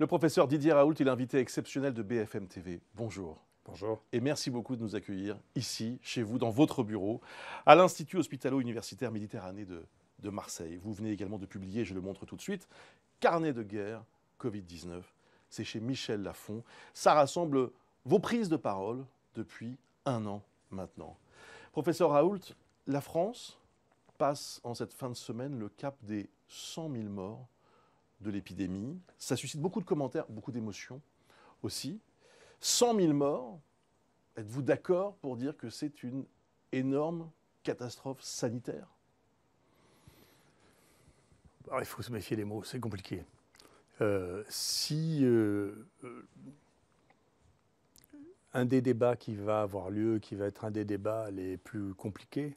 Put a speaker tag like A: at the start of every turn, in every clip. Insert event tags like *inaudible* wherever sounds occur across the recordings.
A: Le professeur Didier Raoult, est l'invité exceptionnel de BFM TV. Bonjour. Bonjour. Et merci beaucoup de nous accueillir ici, chez vous, dans votre bureau, à l'Institut hospitalo-universitaire Méditerranée de, de, Marseille. Vous venez également de publier, je le montre tout de suite, Carnet de guerre Covid-19. C'est chez Michel Lafont. Ça rassemble vos prises de parole depuis un an maintenant. Professeur Raoult, la France passe en cette fin de semaine le cap des 100 000 morts de l'épidémie. Ça suscite beaucoup de commentaires, beaucoup d'émotions aussi. 100 000 morts, êtes-vous d'accord pour dire que c'est une énorme catastrophe sanitaire ah, Il faut se méfier des mots, c'est compliqué.
B: Euh, si euh, un des débats qui va avoir lieu, qui va être un des débats les plus compliqués,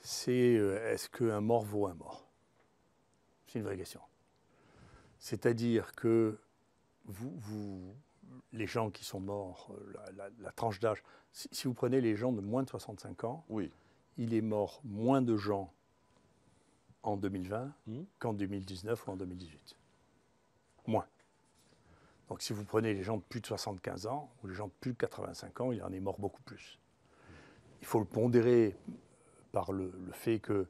B: c'est euh, est-ce qu'un mort vaut un mort C'est une vraie question. C'est-à-dire que vous, les gens qui sont morts, euh, la, tranche d'âge, si, vous prenez les gens de moins de 65 ans, oui. il est mort moins de gens en 2020 mmh. qu'en 2019 ou en 2018. Moins. Donc si vous prenez les gens de plus de 75 ans ou les gens de plus de 85 ans, il en est mort beaucoup plus. Il faut le pondérer par le fait que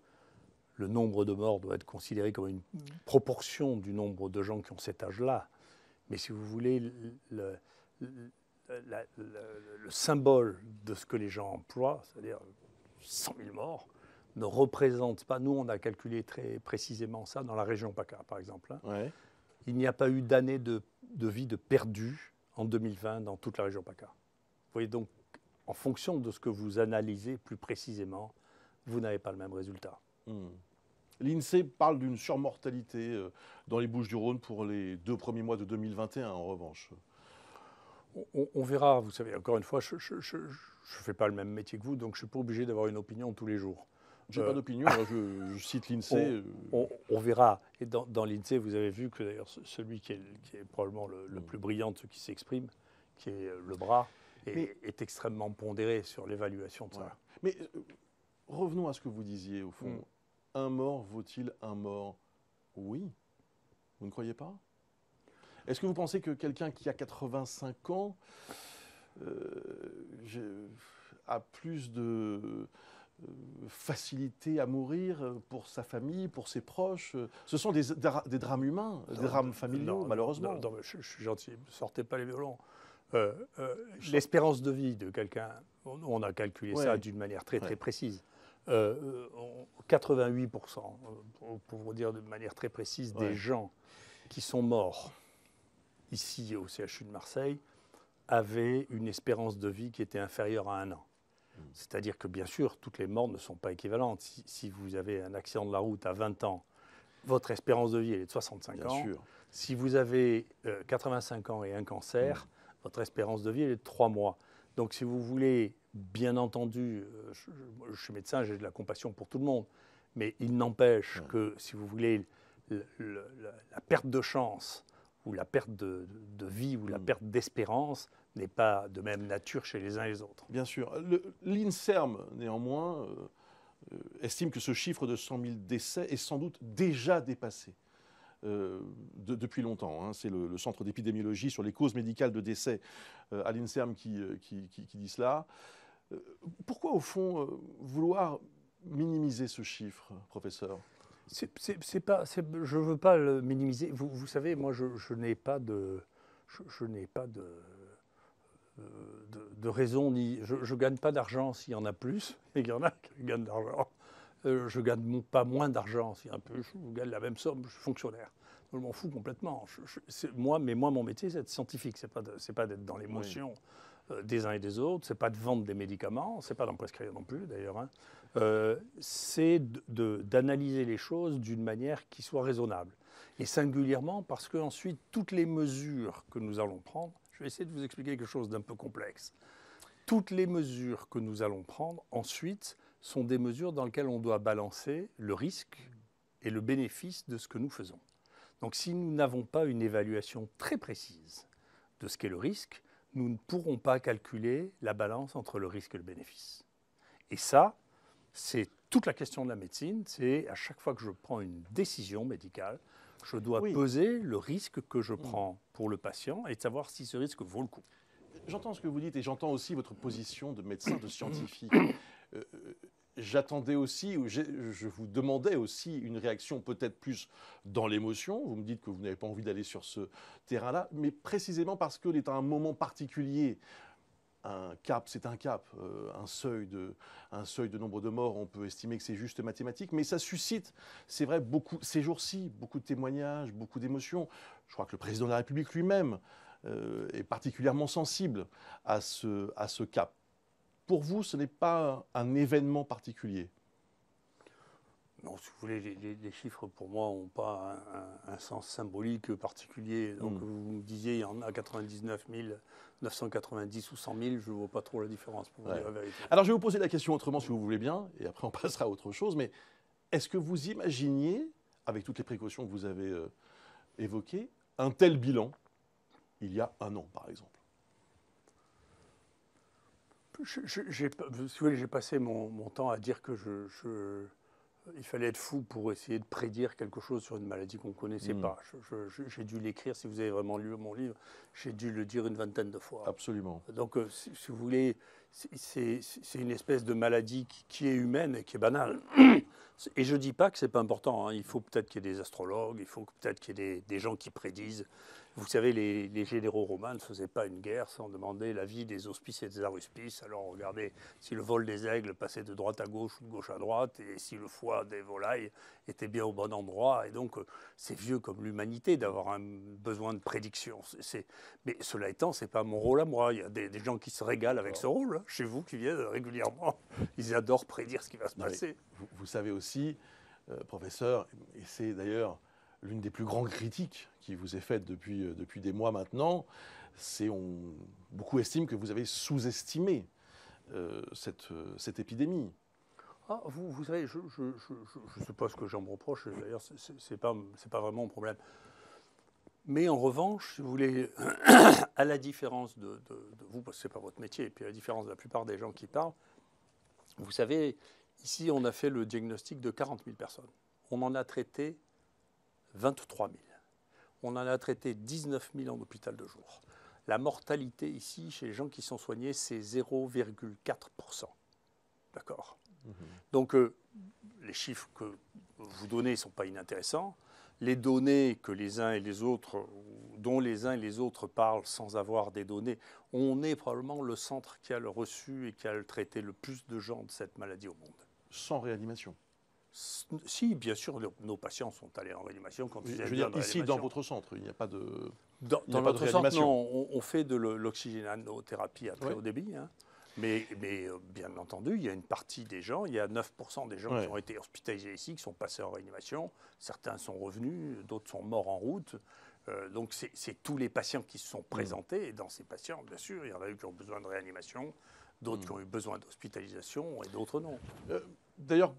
B: le nombre de morts doit être considéré comme une proportion du nombre de gens qui ont cet âge-là. Mais si vous voulez, le, symbole de ce que les gens emploient, c'est-à-dire 100 000 morts, ne représente pas. Nous, on a calculé très précisément ça dans la région PACA, par exemple. Hein. Il n'y a pas eu d'année de, vie de perdue en 2020 dans toute la région PACA. Vous voyez donc, en fonction de ce que vous analysez plus précisément, vous n'avez pas le même résultat.
A: Hmm. L'INSEE parle d'une surmortalité euh, dans les Bouches-du-Rhône pour les deux premiers mois de 2021, en revanche. On, verra, vous savez, encore une fois, je ne fais pas le même métier que vous, donc je ne suis pas obligé d'avoir une opinion tous les jours. J'ai n'ai pas euh, d'opinion, je, cite l'INSEE. On, euh. verra.
B: Et dans, l'INSEE, vous avez vu que d'ailleurs celui qui est, probablement le, mm. plus brillant de ceux qui s'expriment, qui est le bras, est,
A: extrêmement pondéré sur l'évaluation de ça. Mais revenons à ce que vous disiez, au fond. Mm un mort vaut-il un mort Oui. Vous ne croyez pas Est-ce que vous pensez que quelqu'un qui a 85 ans euh, a plus de euh, facilité à mourir pour sa famille, pour ses proches. Ce sont des, drames humains, des drames familiaux, malheureusement. Non, je, suis gentil, sortez pas les violons. Euh, l'espérance de
B: vie de quelqu'un, on, a calculé ça d'une manière très très précise. 88%, euh, euh, euh, pour vous dire de manière très précise, des gens qui sont morts ici au CHU de Marseille avaient une espérance de vie qui était inférieure à un an. Hmm. C'est-à-dire que bien sûr, toutes les morts ne sont pas équivalentes. Si, vous avez un accident de la route à 20 ans, votre espérance de vie est de 65 ans. Si vous avez 85 ans et un cancer, hmm. votre espérance de vie est de 3 mois. Donc si vous voulez, bien entendu, euh, je, suis médecin, j'ai de la compassion pour tout le monde, mais il n'empêche que, si vous voulez, la perte de chance ou la perte de, vie ou la hmm. perte d'espérance n'est pas de même nature chez
A: les uns et les autres. Bien sûr. L'INSERM, néanmoins, euh, euh, estime que ce chiffre de 100 000 décès est sans doute déjà dépassé. Euh, depuis longtemps. Hein. C'est le, Centre d'épidémiologie sur les causes médicales de décès euh, à l'INSERM euh, qui, qui, dit cela. pourquoi, au fond, vouloir minimiser ce chiffre, professeur c'est, pas, Je ne veux pas le minimiser. Vous, savez, moi,
B: je, n'ai pas de... je, n'ai pas de de, raison ni. Je ne gagne pas d'argent s'il y en a plus, *laughs* et il y en a qui gagnent d'argent. Euh, je ne gagne pas moins d'argent. si un peu, je gagne la même somme, je suis fonctionnaire. Je m'en fous complètement. moi, mais moi, mon métier, c'est d'être scientifique. Ce n'est pas, d'être dans l'émotion euh, des uns et des autres. C'est pas de vendre des médicaments. C'est pas d'en prescrire non plus, d'ailleurs. Hein. Euh, c'est d'analyser les choses d'une manière qui soit raisonnable. Et singulièrement parce que ensuite, toutes les mesures que nous allons prendre, je vais essayer de vous expliquer quelque chose d'un peu complexe. Toutes les mesures que nous allons prendre ensuite sont des mesures dans lesquelles on doit balancer le risque et le bénéfice de ce que nous faisons. Donc si nous n'avons pas une évaluation très précise de ce qu'est le risque, nous ne pourrons pas calculer la balance entre le risque et le bénéfice. Et ça, c'est toute la question de la médecine, c'est à chaque fois que je prends une décision médicale, je dois peser le risque
A: que je mm. prends pour le patient et savoir si ce risque vaut le coup. J'entends ce que vous dites et j'entends aussi votre position de médecin, de scientifique j'attendais aussi, ou je vous demandais aussi une réaction peut-être plus dans l'émotion. Vous me dites que vous n'avez pas envie d'aller sur ce terrain-là, mais précisément parce qu'on est à un moment particulier. Un cap, c'est un cap, euh, un, seuil de, un seuil de nombre de morts, on peut estimer que c'est juste mathématique, mais ça suscite, c'est vrai, beaucoup, ces jours-ci, beaucoup de témoignages, beaucoup d'émotions. Je crois que le président de la République lui-même euh, est particulièrement sensible à ce, à ce cap pour vous, ce n'est pas un événement particulier
B: non, si vous voulez, les, chiffres pour moi n'ont pas un, sens symbolique particulier. Donc hmm. vous me disiez, il y en a 99 990 ou 100 000, je ne vois pas
A: trop la différence pour vous dire la vérité. Alors je vais vous poser la question autrement si vous voulez bien, et après on *laughs* passera à autre chose, mais est-ce que vous imaginiez, avec toutes les précautions que vous avez euh, évoquées, un tel bilan il y a un an par exemple
B: j'ai passé mon, mon, temps à dire que je, il fallait être fou pour essayer de prédire quelque chose sur une maladie qu'on ne connaissait hmm. pas. J'ai dû l'écrire, si vous avez vraiment lu mon livre, j'ai dû le dire une vingtaine de fois. Absolument. Donc, euh, si, vous voulez, c'est une espèce de maladie qui, est humaine et qui est banale. *clears throat* Et je ne dis pas que ce n'est pas important. Hein. Il faut peut-être qu'il y ait des astrologues, il faut peut-être qu'il y ait des, des gens qui prédisent vous savez, les, généraux romains ne faisaient pas une guerre sans demander l'avis des auspices et des aruspices. Alors regardez si le vol des aigles passait de droite à gauche ou de gauche à droite, et si le foie des volailles était bien au bon endroit. Et donc, euh, c'est vieux comme l'humanité d'avoir un besoin de prédiction. mais cela étant, c'est pas mon rôle à moi. Il y a des, gens qui se régalent avec ce
A: rôle, hein, chez vous, qui viennent régulièrement. Ils adorent prédire ce qui va se passer. Vous, savez aussi, euh, professeur, et c'est d'ailleurs l'une des plus grandes critiques qui vous est faite depuis, euh, depuis des mois maintenant, c'est on, beaucoup estiment que vous avez sous-estimé euh, cette, euh, cette épidémie.
B: Ah, vous, vous, savez, je, je, je, je ce que j'en reproche, d'ailleurs, ce n'est pas, pas, vraiment mon problème. Mais en revanche, si vous voulez, *coughs* à la différence de, de vous, parce que ce n'est pas votre métier, et puis à la différence de la plupart des gens qui parlent, vous savez, ici, on a fait le diagnostic de 40 000 personnes. On en a traité 23 000 on en a traité 19 000 en hôpital de jour. La mortalité ici, chez les gens qui sont soignés, c'est 0,4%. D'accord mhm. Donc, euh, les chiffres que vous donnez ne sont pas inintéressants. Les données que les uns et les autres, dont les uns et les autres parlent sans avoir des données, on est probablement le centre qui a le reçu et qui a le traité le plus de gens de cette maladie au monde.
A: Sans réanimation
B: si, bien sûr, nos patients sont allés en réanimation quand ils Je veux ici, dans votre centre, il n'y a pas
A: de. Dans, dans notre centre,
B: non, on, fait de l'oxygénothérapie à très haut débit. Hein. Mais, mais euh, bien entendu, il y a une partie des gens, il y a 9% des gens qui ont été hospitalisés ici, qui sont passés en réanimation. Certains sont revenus, d'autres sont morts en route. Euh, donc c'est tous les patients qui se sont hmm. présentés. Et dans ces patients, bien sûr, il y en a eu qui ont besoin de réanimation,
A: d'autres hmm. qui ont eu besoin d'hospitalisation et d'autres non. Euh, d'ailleurs,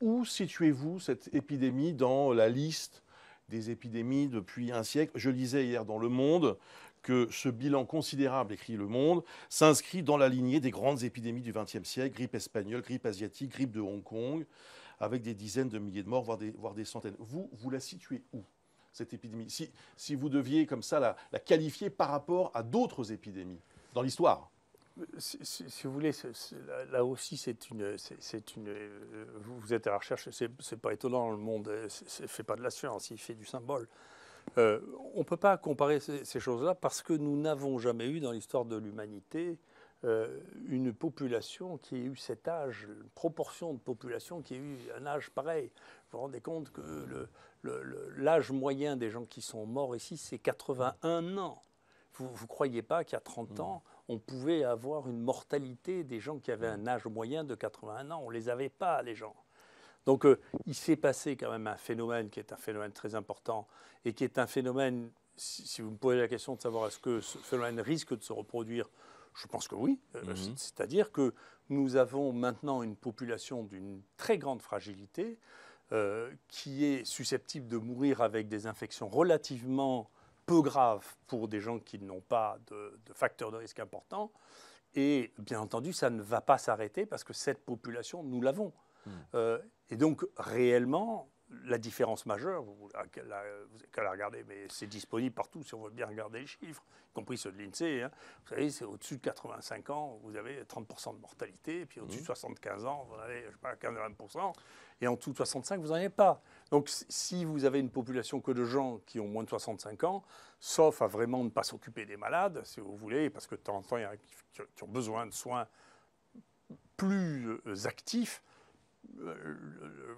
A: où situez-vous cette épidémie dans la liste des épidémies depuis un siècle Je lisais hier dans Le Monde que ce bilan considérable, écrit Le Monde, s'inscrit dans la lignée des grandes épidémies du XXe siècle, grippe espagnole, grippe asiatique, grippe de Hong Kong, avec des dizaines de milliers de morts, voire des, centaines. Vous, vous la situez où cette épidémie si, vous deviez comme ça la qualifier par rapport à d'autres épidémies dans l'histoire si, vous voulez, là, aussi, c'est une, euh, vous, êtes à
B: la recherche. C'est, pas étonnant. Le monde ne euh, fait pas de la science. Il fait du symbole. Euh, on ne peut pas comparer ces, choses-là parce que nous n'avons jamais eu dans l'histoire de l'humanité une population qui ait eu cet âge, une proportion de population qui ait eu un âge pareil. Vous vous rendez compte que l'âge moyen des gens qui sont morts ici, c'est 81 ans. Vous ne croyez pas qu'il y a 30 mmh. ans, on pouvait avoir une mortalité des gens qui avaient un âge moyen de 81 ans. On ne les avait pas, les gens. Donc euh, il s'est passé quand même un phénomène qui est un phénomène très important et qui est un phénomène, si, vous me posez la question de savoir est-ce que ce phénomène risque de se reproduire, je pense que oui. Euh, mhm. C'est-à-dire que nous avons maintenant une population d'une très grande fragilité euh, qui est susceptible de mourir avec des infections relativement peu grave pour des gens qui n'ont pas de, facteurs de risque importants. Et bien entendu, ça ne va pas s'arrêter parce que cette population, nous l'avons. Hmm. Euh, et donc, réellement, la différence majeure, vous qu'à la, regarder, mais c'est disponible partout si on veut bien regarder les chiffres, y compris ceux de l'INSEE. Hein. Vous savez, c'est au-dessus de 85 ans, vous avez 30% de mortalité, et puis au-dessus de 75 hmm. ans, vous avez, je sais pas, 15 20%, et en dessous de 65, vous n'en avez pas. Donc si vous avez une population que de gens qui ont moins de 65 ans, sauf à vraiment ne pas s'occuper des malades, si vous voulez, parce que de temps en temps, il y a qui, ont besoin de soins plus euh, actifs, euh,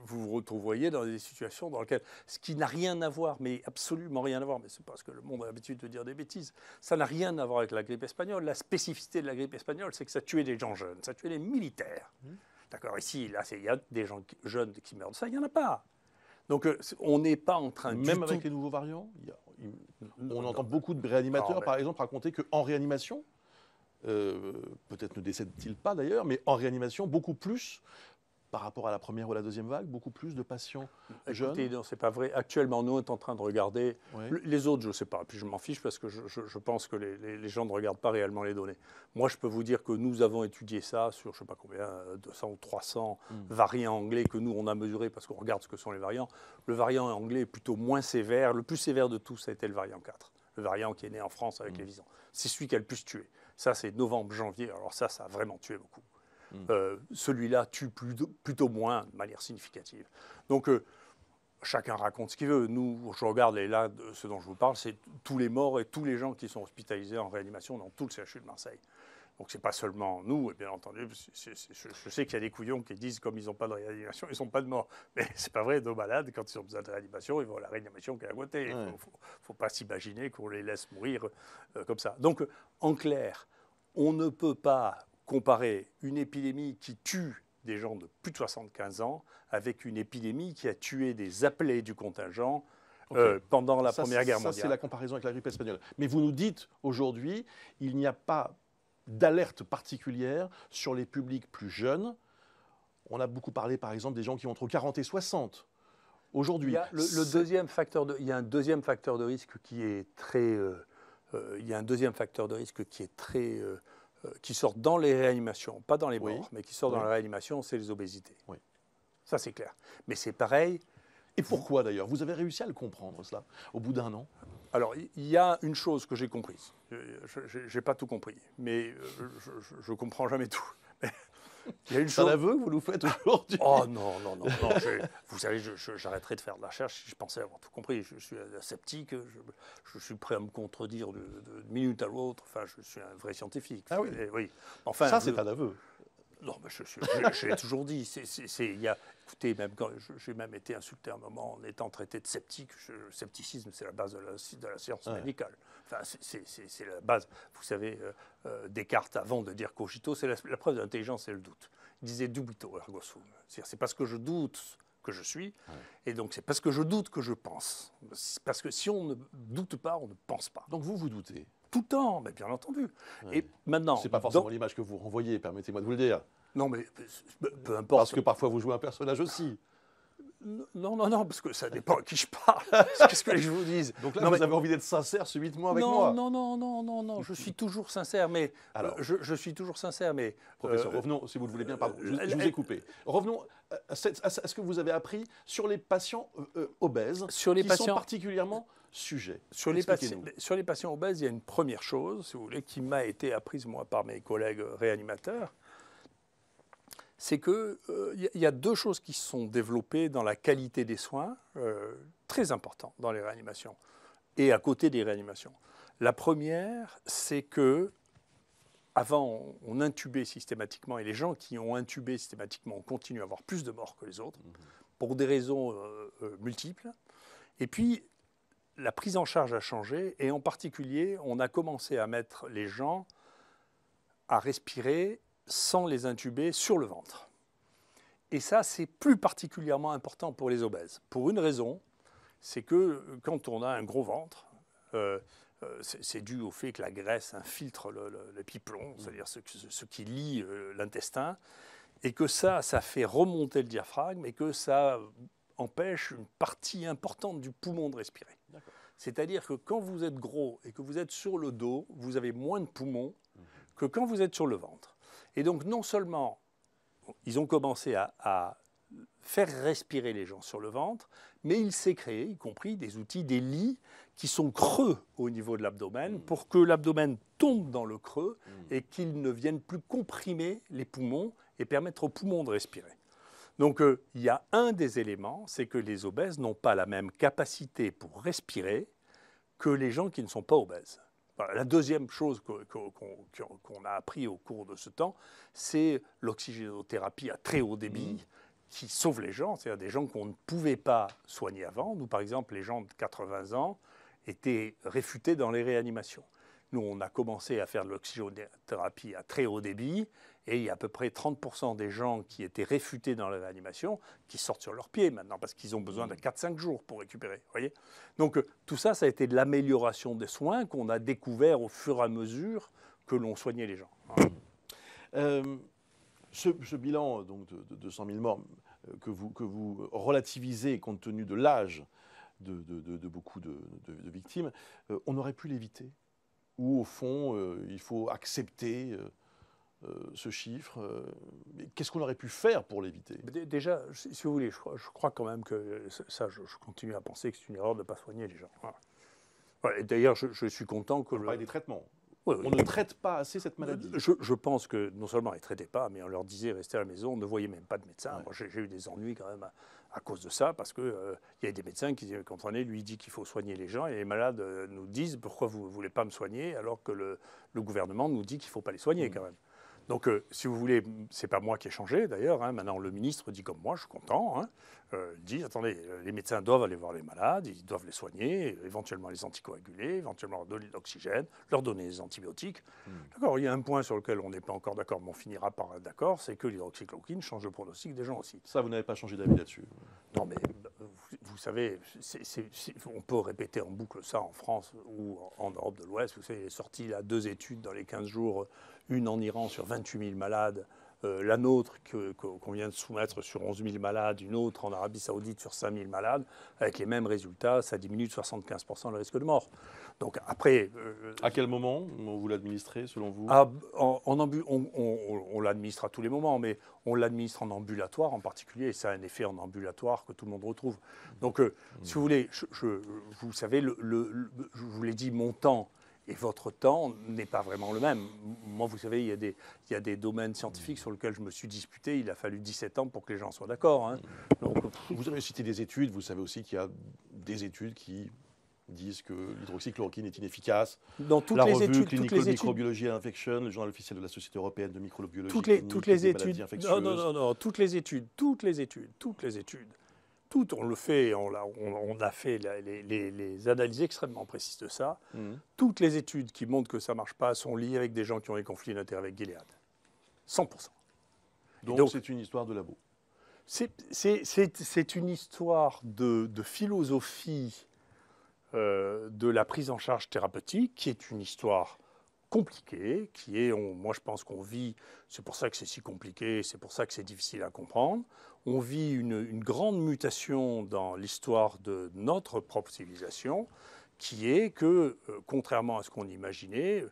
B: vous vous retrouviez dans des situations dans lesquelles, ce qui n'a rien à voir, mais absolument rien à voir, mais c'est parce que le monde a l'habitude de dire des bêtises, ça n'a rien à voir avec la grippe espagnole. La spécificité de la grippe espagnole, c'est que ça tuait des gens jeunes, ça tuait des militaires. Mmh. D'accord Ici, là, il y a des gens jeunes
A: qui meurent de ça, il n'y en a pas. Donc euh, on n'est pas en train Même avec les nouveaux variants On entend beaucoup de réanimateurs, par exemple, raconter qu'en réanimation, euh, peut-être ne décèdent-ils pas d'ailleurs, mais en réanimation, beaucoup plus par rapport à la première ou la deuxième vague Beaucoup plus de patients jeunes Non,
B: c'est pas vrai. Actuellement, nous, on est en train de
A: regarder. Les autres,
B: je ne sais pas. Puis je m'en fiche parce que je, pense que les, gens ne regardent pas réellement les données. Moi, je peux vous dire que nous avons étudié ça sur, je ne sais pas combien, 200 euh, ou 300 hmm. variants anglais que nous, on a mesurés parce qu'on regarde ce que sont les variants. Le variant anglais est plutôt moins sévère. Le plus sévère de tous, ça a été le variant 4. Le variant qui est né en France avec hmm. les visons. C'est celui qu'elle a tuer. Ça, c'est novembre, janvier. Alors ça, ça a vraiment tué beaucoup. Mm. Euh, celui-là tue plutôt, moins de manière significative. Donc euh, chacun raconte ce qu'il veut. Nous, je regarde, et là, ce dont je vous parle, c'est tous les morts et tous les gens qui sont hospitalisés en réanimation dans tout le CHU de Marseille. Donc n'est pas seulement nous, et bien entendu, je, sais qu'il y a des couillons qui disent comme ils n'ont pas de réanimation, ils sont pas de morts. Mais *laughs* c'est pas vrai, nos malades, quand ils ont besoin de réanimation, ils vont à la réanimation qui est à côté. Il ne faut, pas s'imaginer qu'on les laisse mourir euh, comme ça. Donc en clair, on ne peut pas comparer une épidémie qui tue des gens de plus de 75 ans avec une épidémie qui a tué des appelés du contingent euh, pendant la Première Guerre mondiale. Ça, c'est la
A: comparaison avec la grippe espagnole. Mais vous nous dites aujourd'hui, il n'y a pas d'alerte particulière sur les publics plus jeunes. On a beaucoup parlé, par exemple, des gens qui ont entre 40 et 60. Aujourd'hui, il y a un deuxième facteur de risque qui
B: est très, euh, euh, il y a un deuxième facteur de risque qui est très euh, qui sortent dans les réanimations, pas dans les morts, mais qui sortent dans la réanimation, c'est les obésités. Oui. Ça, c'est clair. Mais c'est pareil. Et pourquoi d'ailleurs Vous avez réussi à le comprendre, cela, au bout d'un an Alors, il y a une chose que j'ai comprise. Je n'ai pas tout compris, mais euh, je ne comprends jamais tout. Il y a une *laughs* chose. d'aveu que vous nous faites aujourd'hui. Oh non, non, non. non vous savez, j'arrêterai de faire de la recherche si je pensais avoir tout compris. Je suis sceptique, je, suis prêt à me contredire de, minute à l'autre. Enfin, je suis un vrai scientifique. Ah oui. Eh enfin, Ça, c'est un aveu. Non, mais je l'ai toujours dit, il y a, même j'ai même été insulté un moment en étant traité de sceptique. le scepticisme, c'est la base de la, science médicale. Enfin, c'est la base. Vous savez, euh, euh, Descartes, avant de dire cogito, c'est la, preuve de l'intelligence, c'est le doute. Il disait dubito ergo sum. C'est-à-dire, c'est parce que je doute que je suis, et donc c'est parce que je doute que je pense. Parce que si on ne doute
A: pas, on ne pense pas. Donc vous, vous doutez tout le temps, mais bien entendu. Ce Et maintenant. C'est pas forcément l'image que vous renvoyez, permettez-moi de vous le dire. Non, mais peu importe. Parce que parfois vous jouez un personnage aussi. Non, non, non, parce que ça dépend à qui je parle. *laughs* Qu'est-ce que je vous dis Donc là, vous avez envie d'être sincère subitement avec moi. Non,
B: non, non, non, non, je
A: suis toujours sincère, mais Alors, euh, je, suis toujours sincère, mais professeur, euh, revenons, si vous le voulez bien, pardon, je, euh, vous ai coupé. Revenons à ce que vous avez appris sur les patients obèses, qui sont particulièrement sujets. Sur les, patients,
B: sur les patients obèses, il y a une première chose, si vous voulez, qui m'a été apprise moi par mes collègues réanimateurs c'est qu'il euh, y a deux choses qui se sont développées dans la qualité des soins, euh, très importantes dans les réanimations et à côté des réanimations. La première, c'est que avant, on intubait systématiquement, et les gens qui ont intubé systématiquement continuent à avoir plus de morts que les autres, mmh. pour des raisons euh, multiples. Et puis, la prise en charge a changé, et en particulier, on a commencé à mettre les gens à respirer sans les intuber sur le ventre. Et ça, c'est plus particulièrement important pour les obèses. Pour une raison, c'est que quand on a un gros ventre, euh, euh, c'est dû au fait que la graisse infiltre le, le, mmh. c'est-à-dire ce, ce, qui lie euh, l'intestin, et que ça, ça fait remonter le diaphragme et que ça empêche une partie importante du poumon de respirer. C'est-à-dire que quand vous êtes gros et que vous êtes sur le dos, vous avez moins de poumons mmh. que quand vous êtes sur le ventre. Et donc non seulement ils ont commencé à, faire respirer les gens sur le ventre, mais il s'est créé, y compris des outils, des lits qui sont creux au niveau de l'abdomen mm. pour que l'abdomen tombe dans le creux mm. et qu'il ne vienne plus comprimer les poumons et permettre aux poumons de respirer. Donc euh, il y a un des éléments, c'est que les obèses n'ont pas la même capacité pour respirer que les gens qui ne sont pas obèses. La deuxième chose qu'on a appris au cours de ce temps, c'est l'oxygénothérapie à très haut débit mmh. qui sauve les gens, c'est-à-dire des gens qu'on ne pouvait pas soigner avant. Nous, par exemple, les gens de 80 ans étaient réfutés dans les réanimations. Nous, on a commencé à faire de l'oxygénothérapie à très haut débit et il y a à peu près 30% des gens qui étaient réfutés dans la réanimation qui sortent sur leurs pieds maintenant parce qu'ils ont besoin de 4-5 mm. jours pour récupérer. Voyez Donc euh, tout ça, ça a été de l'amélioration
A: des soins qu'on a découvert au fur et à mesure que l'on soignait les gens. Euh, ce, bilan euh, donc, de, 200 000 morts que vous, que vous relativisez compte tenu de l'âge de, beaucoup de, victimes, on aurait pu l'éviter Ou au fond, il faut accepter euh, ce chiffre euh, Qu'est-ce qu'on aurait pu faire pour l'éviter Déjà, si vous voulez, je crois,
B: je crois, quand même que euh, ça, je, continue à penser que c'est une erreur de ne pas soigner les gens. D'ailleurs, je, suis content que. On des traitements. On ne traite pas assez cette maladie. Je, pense que non seulement on ne les traitait pas, mais on leur disait rester à la maison, on ne voyait même pas de médecin. Moi, j'ai eu des ennuis quand même à, cause de ça, parce qu'il il y a des médecins qui, est, lui dit qu'il faut soigner les gens, et les malades nous disent pourquoi vous ne voulez pas me soigner, alors que le, gouvernement nous dit qu'il ne faut pas les soigner mmh. quand même. Donc, euh, si vous voulez, c'est pas moi qui ai changé d'ailleurs. Hein. maintenant, le ministre dit comme moi, je suis content. Hein. Euh, dit attendez, euh, les médecins doivent aller voir les malades, ils doivent les soigner, éventuellement les anticoaguler, éventuellement leur donner de l'oxygène, leur donner des antibiotiques. Hmm. D'accord, il y a un point sur lequel on n'est pas encore d'accord, mais on finira par d'accord c'est que l'hydroxychloroquine change le pronostic des gens aussi. Ça, vous n'avez pas changé d'avis là-dessus Non, mais vous savez, on peut répéter en boucle ça en France ou en, en Europe de l'Ouest. Vous savez, il est sorti là deux études dans les 15 jours, une en Iran sur 28 000 malades euh, la nôtre qu'on vient de soumettre sur 11 000 malades, une autre en Arabie Saoudite sur 5 000 malades, avec les mêmes résultats, ça diminue de 75% le risque de mort. Donc après. Euh, euh, à quel moment vous l'administrez, selon vous ah, on, l'administre à tous les moments, mais on l'administre en ambulatoire en particulier, et ça a un effet en ambulatoire que tout le monde retrouve. Donc, si hmm. vous voulez, je, vous savez, je vous l'ai dit, mon temps et votre temps n'est pas vraiment le même. Moi, vous savez, il y, a des, il des domaines scientifiques sur lesquels je me suis disputé. Il a fallu 17 ans pour que les gens soient d'accord. Hein. Euh,
A: vous avez cité des études. Vous savez aussi qu'il y a des études qui disent que l'hydroxychloroquine est inefficace. Dans toutes la les études, Clinical toutes les Microbiologie études, and Infection, le journal officiel de la Société européenne de microbiologie. Toutes les, toutes les études. Non, non,
B: non, non, toutes les études, toutes les études, toutes les études tout, on le fait, on, a, fait les, analyses extrêmement précises de ça. Mm. Toutes les études qui montrent que ça ne marche pas sont liées avec des gens qui ont des conflits d'intérêt avec Gilead. 100%. Donc c'est une histoire de labo. C'est une histoire de, philosophie euh, de la prise en charge thérapeutique, qui est une histoire compliqué, qui est, moi je pense qu'on vit, c'est pour ça que c'est si compliqué, c'est pour ça que c'est difficile à comprendre, on vit une, grande mutation dans l'histoire de notre propre civilisation, qui est que, euh, contrairement à ce qu'on imaginait,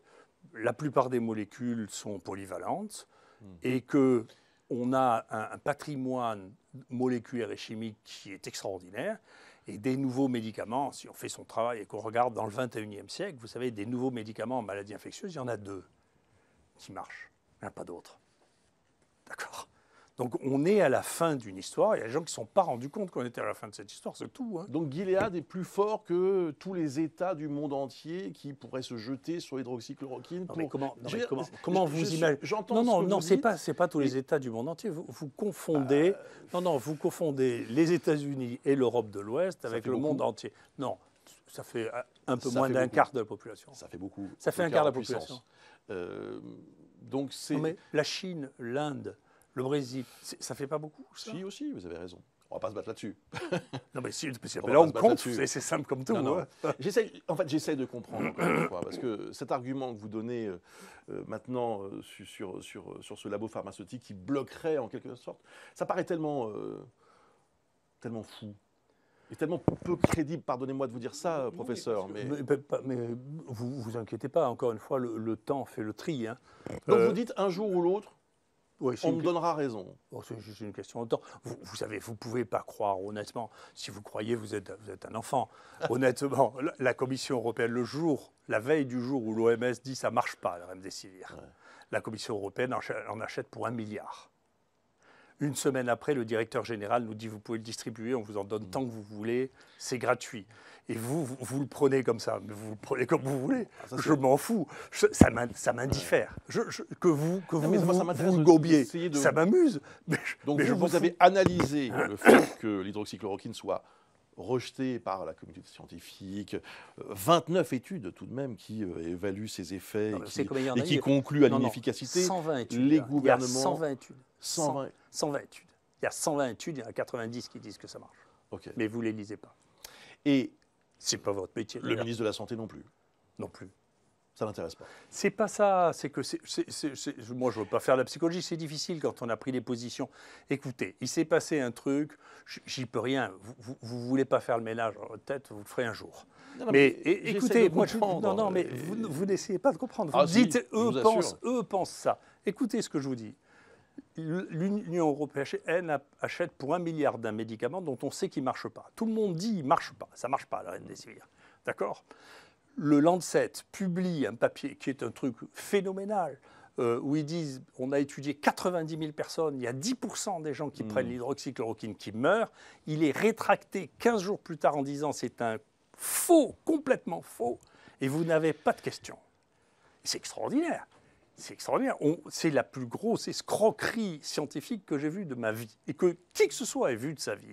B: la plupart des molécules sont polyvalentes hmm. et que on a un patrimoine moléculaire et chimique qui est extraordinaire et des nouveaux médicaments, si on fait son travail et qu'on regarde dans le 21e siècle, vous savez, des nouveaux médicaments en maladies infectieuses, il y en a deux qui marchent, il n'y en a pas d'autres. D'accord donc on est à la fin d'une histoire. Il y a des gens qui ne sont pas rendus
A: compte qu'on était à la fin de cette histoire, c'est tout. Hein. Donc Gilead est plus fort que tous les États du monde entier qui pourraient se jeter sur l'hydroxychloroquine. comment, comment, vous imaginez J'entends Non, non, ce n'est c'est pas,
B: c'est pas tous les États du monde entier. Vous,
A: confondez, bah, euh, non, non, vous confondez les
B: États-Unis et l'Europe de l'Ouest avec le monde entier. Non, ça fait euh, un peu moins d'un quart de la population. Ça fait beaucoup. Ça fait un quart de la population. Euh, donc c'est. la Chine, l'Inde le Brésil, ça fait pas beaucoup Si, aussi, vous avez raison. On va pas se battre
A: là-dessus. *laughs* non, mais si, parce là, on compte, c'est simple comme tout. Hein. *laughs* en fait, j'essaie de comprendre, parce que cet argument que vous donnez euh, euh, maintenant euh, sur, sur, ce labo pharmaceutique qui bloquerait en quelque sorte, ça paraît tellement, tellement fou. Et tellement peu crédible, pardonnez-moi de vous dire ça, professeur. mais... Mais, vous vous inquiétez pas, encore une fois, le, temps fait le tri. Hein. Donc vous dites un jour ou l'autre, on me
B: donnera raison. Oh, c'est juste une question de temps. Vous, savez, vous ne pouvez pas croire, honnêtement. Si vous croyez, vous êtes, un enfant. *laughs* honnêtement, la, Commission européenne, le jour, la veille du jour où l'OMS dit ça ne marche pas, le remdesivir, la Commission européenne en, achète pour un milliard. Une semaine après, le directeur général nous dit vous pouvez le distribuer, on vous en donne mmh. tant que vous voulez, c'est gratuit. Et vous, vous, le prenez comme ça, vous le prenez comme vous voulez. Ah, je m'en fous. ça m'indiffère.
A: Je, que vous, que vous, vous, vous, ça m'amuse. Donc vous, avez analysé le fait que l'hydroxychloroquine soit rejetée par la communauté scientifique. 29 euh, études tout de même qui euh, évaluent ses effets et qui, concluent à l'inefficacité. 120 Les gouvernements. Il y a 120 études.
B: 120. études. Il y a 120 études, il y en a 90 qui disent que ça marche. Mais vous ne les lisez pas. Et c'est pas votre métier. Le ministre de la Santé non plus. Non plus. Ça m'intéresse pas. C'est pas ça. C'est que c'est, moi je veux pas faire la psychologie. C'est difficile quand on a pris des positions. Écoutez, il s'est passé un truc. J'y peux rien. Vous, ne voulez pas faire le ménage Peut-être tête, vous le ferez un jour.
A: mais, écoutez, moi je, non
B: non mais vous, n'essayez pas de comprendre. Vous ah, dites eux pensent, eux pensent ça. Écoutez ce que je vous dis l'Union européenne achète pour un milliard d'un médicament dont on sait qu'il ne marche pas. Tout le monde dit qu'il ne marche pas. Ça ne marche pas, la des D'accord Le Lancet publie un papier qui est un truc phénoménal. Euh, où ils disent on a étudié 90 000 personnes, il y a 10% des gens qui hmm. prennent l'hydroxychloroquine qui meurent. Il est rétracté 15 jours plus tard en disant c'est un faux, complètement faux, et vous n'avez pas de questions. C'est extraordinaire c'est extraordinaire. C'est la plus grosse escroquerie scientifique que j'ai vue de ma vie et que qui que ce soit ait vu de sa vie,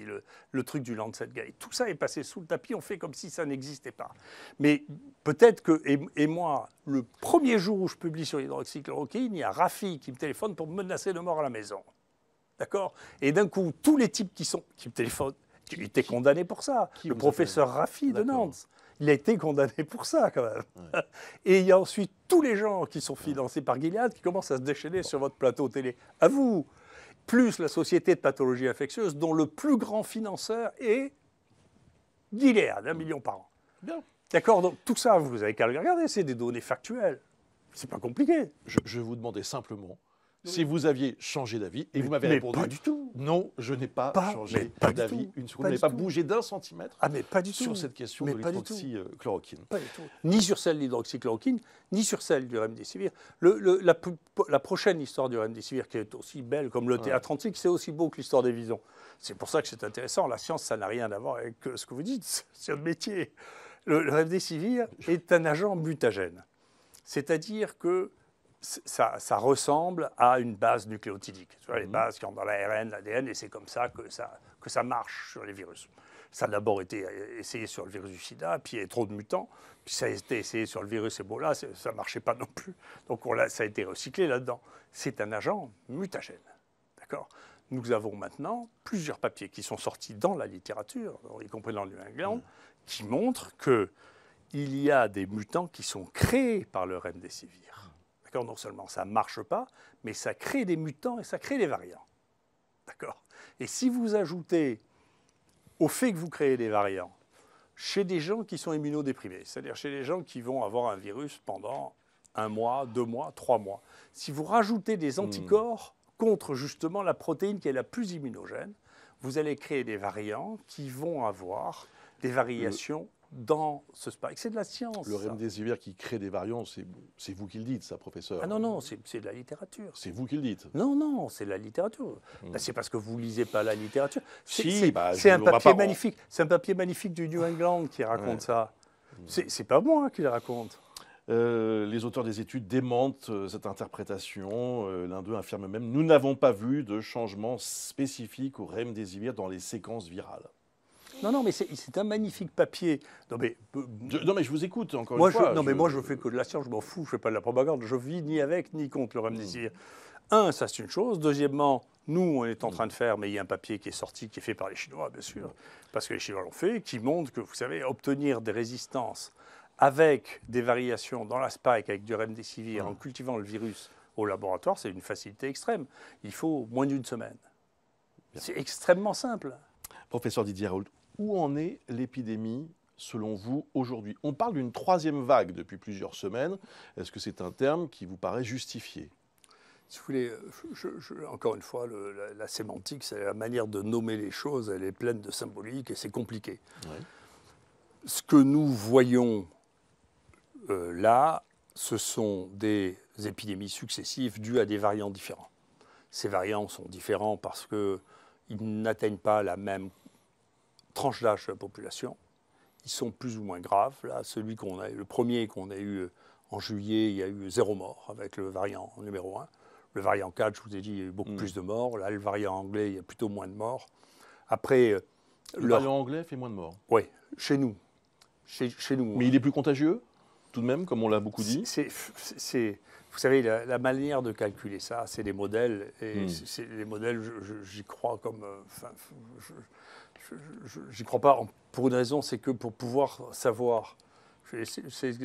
B: le, truc du Lancet Guy. Tout ça est passé sous le tapis, on fait comme si ça n'existait pas. Mais peut-être que, et, moi, le premier jour où je publie sur l'hydroxychloroquine, il y a Rafi qui me téléphone pour me menacer de mort à la maison. D'accord Et d'un coup, tous les types qui, sont, qui me téléphonent, qui étaient condamnés pour ça, le professeur Rafi de Nantes il a été condamné pour ça quand même. Et il y a ensuite tous les gens qui sont financés par Gilead qui commencent à se déchaîner sur votre plateau télé. À vous Plus la société de pathologie infectieuse dont le plus grand financeur est Gilead, un million par an. Bien. D'accord Donc tout ça, vous
A: avez qu'à le regarder, c'est des données factuelles. C'est pas compliqué. Je, je vais vous demander simplement si vous aviez changé d'avis et vous m'avez répondu. Pas du tout. Non, je n'ai pas, changé d'avis une seconde. je n'ai pas bougé d'un centimètre ah, mais pas du sur cette question de l'hydroxychloroquine. Pas du tout.
B: Ni sur celle de l'hydroxychloroquine, ni sur celle du remdesivir. Le, la, prochaine histoire du remdesivir, qui est aussi belle comme le théâtre antique, c'est aussi beau que l'histoire des visons. C'est pour ça que c'est intéressant. La science, ça n'a rien à voir avec ce que vous dites. C'est un métier. Le, le remdesivir est un agent mutagène. C'est-à-dire que ça, ressemble à une base nucléotidique. les mmh. bases qui ont dans l'ARN, l'ADN, et c'est comme ça que, ça que ça marche sur les virus. Ça a d'abord été euh, essayé sur le virus du sida, puis il y a trop de mutants. Puis ça a été essayé sur le virus Ebola, ça ne marchait pas non plus. Donc ça a été recyclé là-dedans. C'est un agent mutagène. D'accord Nous avons maintenant plusieurs papiers qui sont sortis dans la littérature, y compris dans le England, mmh. qui montrent qu'il y a des mutants qui sont créés par le remdesivir. Non seulement ça ne marche pas, mais ça crée des mutants et ça crée des variants. D'accord Et si vous ajoutez au fait que vous créez des variants chez des gens qui sont immunodéprimés, c'est-à-dire chez les gens qui vont avoir un virus pendant un mois, deux mois, trois mois, si vous rajoutez des anticorps contre justement la protéine qui est la plus immunogène, vous allez créer des variants qui vont avoir des variations dans ce C'est de la science. Le remdesivir qui crée des variants, c'est vous qui le dites, ça, professeur. Ah non, non, c'est de la littérature. C'est vous qui le dites. Non, non, c'est de la littérature. Hmm. Bah, c'est parce que vous lisez pas la littérature. C'est si, bah, un papier magnifique.
A: C'est un papier magnifique du New *laughs* England qui raconte ça. Hmm. C'est pas moi qui le raconte. Euh, les auteurs des études démentent euh, cette interprétation. Euh, l'un d'eux affirme même Nous n'avons pas vu de changement spécifique au remdesivir dans les séquences virales. Non, non, mais c'est un magnifique papier. Non mais, euh, je, non, mais je vous écoute encore une fois. non, mais moi, je
B: fais que de la science, je m'en fous, je fais pas de la propagande. Je vis ni avec ni contre le Remdesivir. Un, ça, c'est une chose. Deuxièmement, nous, on est en train de faire, mais il y a un papier qui est sorti, qui est fait par les Chinois, bien sûr, parce que les Chinois l'ont fait, qui montre que, vous savez, obtenir des résistances avec des variations dans la spike, avec du remdesivir, ah. en cultivant le virus au laboratoire, c'est une facilité
A: extrême. Il faut moins d'une semaine. C'est extrêmement simple. Professeur Didier Raoult, où en est l'épidémie selon vous aujourd'hui On parle d'une troisième vague depuis plusieurs semaines. Est-ce que c'est un terme qui vous paraît justifié si vous voulez,
B: encore une fois, la, sémantique, c'est la manière de nommer les choses, elle est pleine de symbolique et c'est compliqué. Ce que nous voyons euh, là, ce sont des épidémies successives dues à des variants différents. Ces variants sont différents parce qu'ils n'atteignent pas la même tranche d'âge de la population. Ils sont plus ou moins graves. Là, celui qu'on a, le premier qu'on a eu euh, en juillet, il y a eu zéro mort avec le variant numéro 1. Le variant 4, je vous ai dit, il y a eu beaucoup mm. plus de morts. Là, le variant anglais, il y a plutôt moins de morts. Après. Euh, le variant anglais fait moins de morts Oui, chez nous. Chez, nous. Mais hein. il est plus contagieux, tout de même, comme on l'a beaucoup dit C'est vous savez, la, manière de calculer ça, c'est des modèles. Et hmm. les modèles, j'y crois comme. Euh, j'y crois pas pour une raison, c'est que pour pouvoir savoir, je vais essayer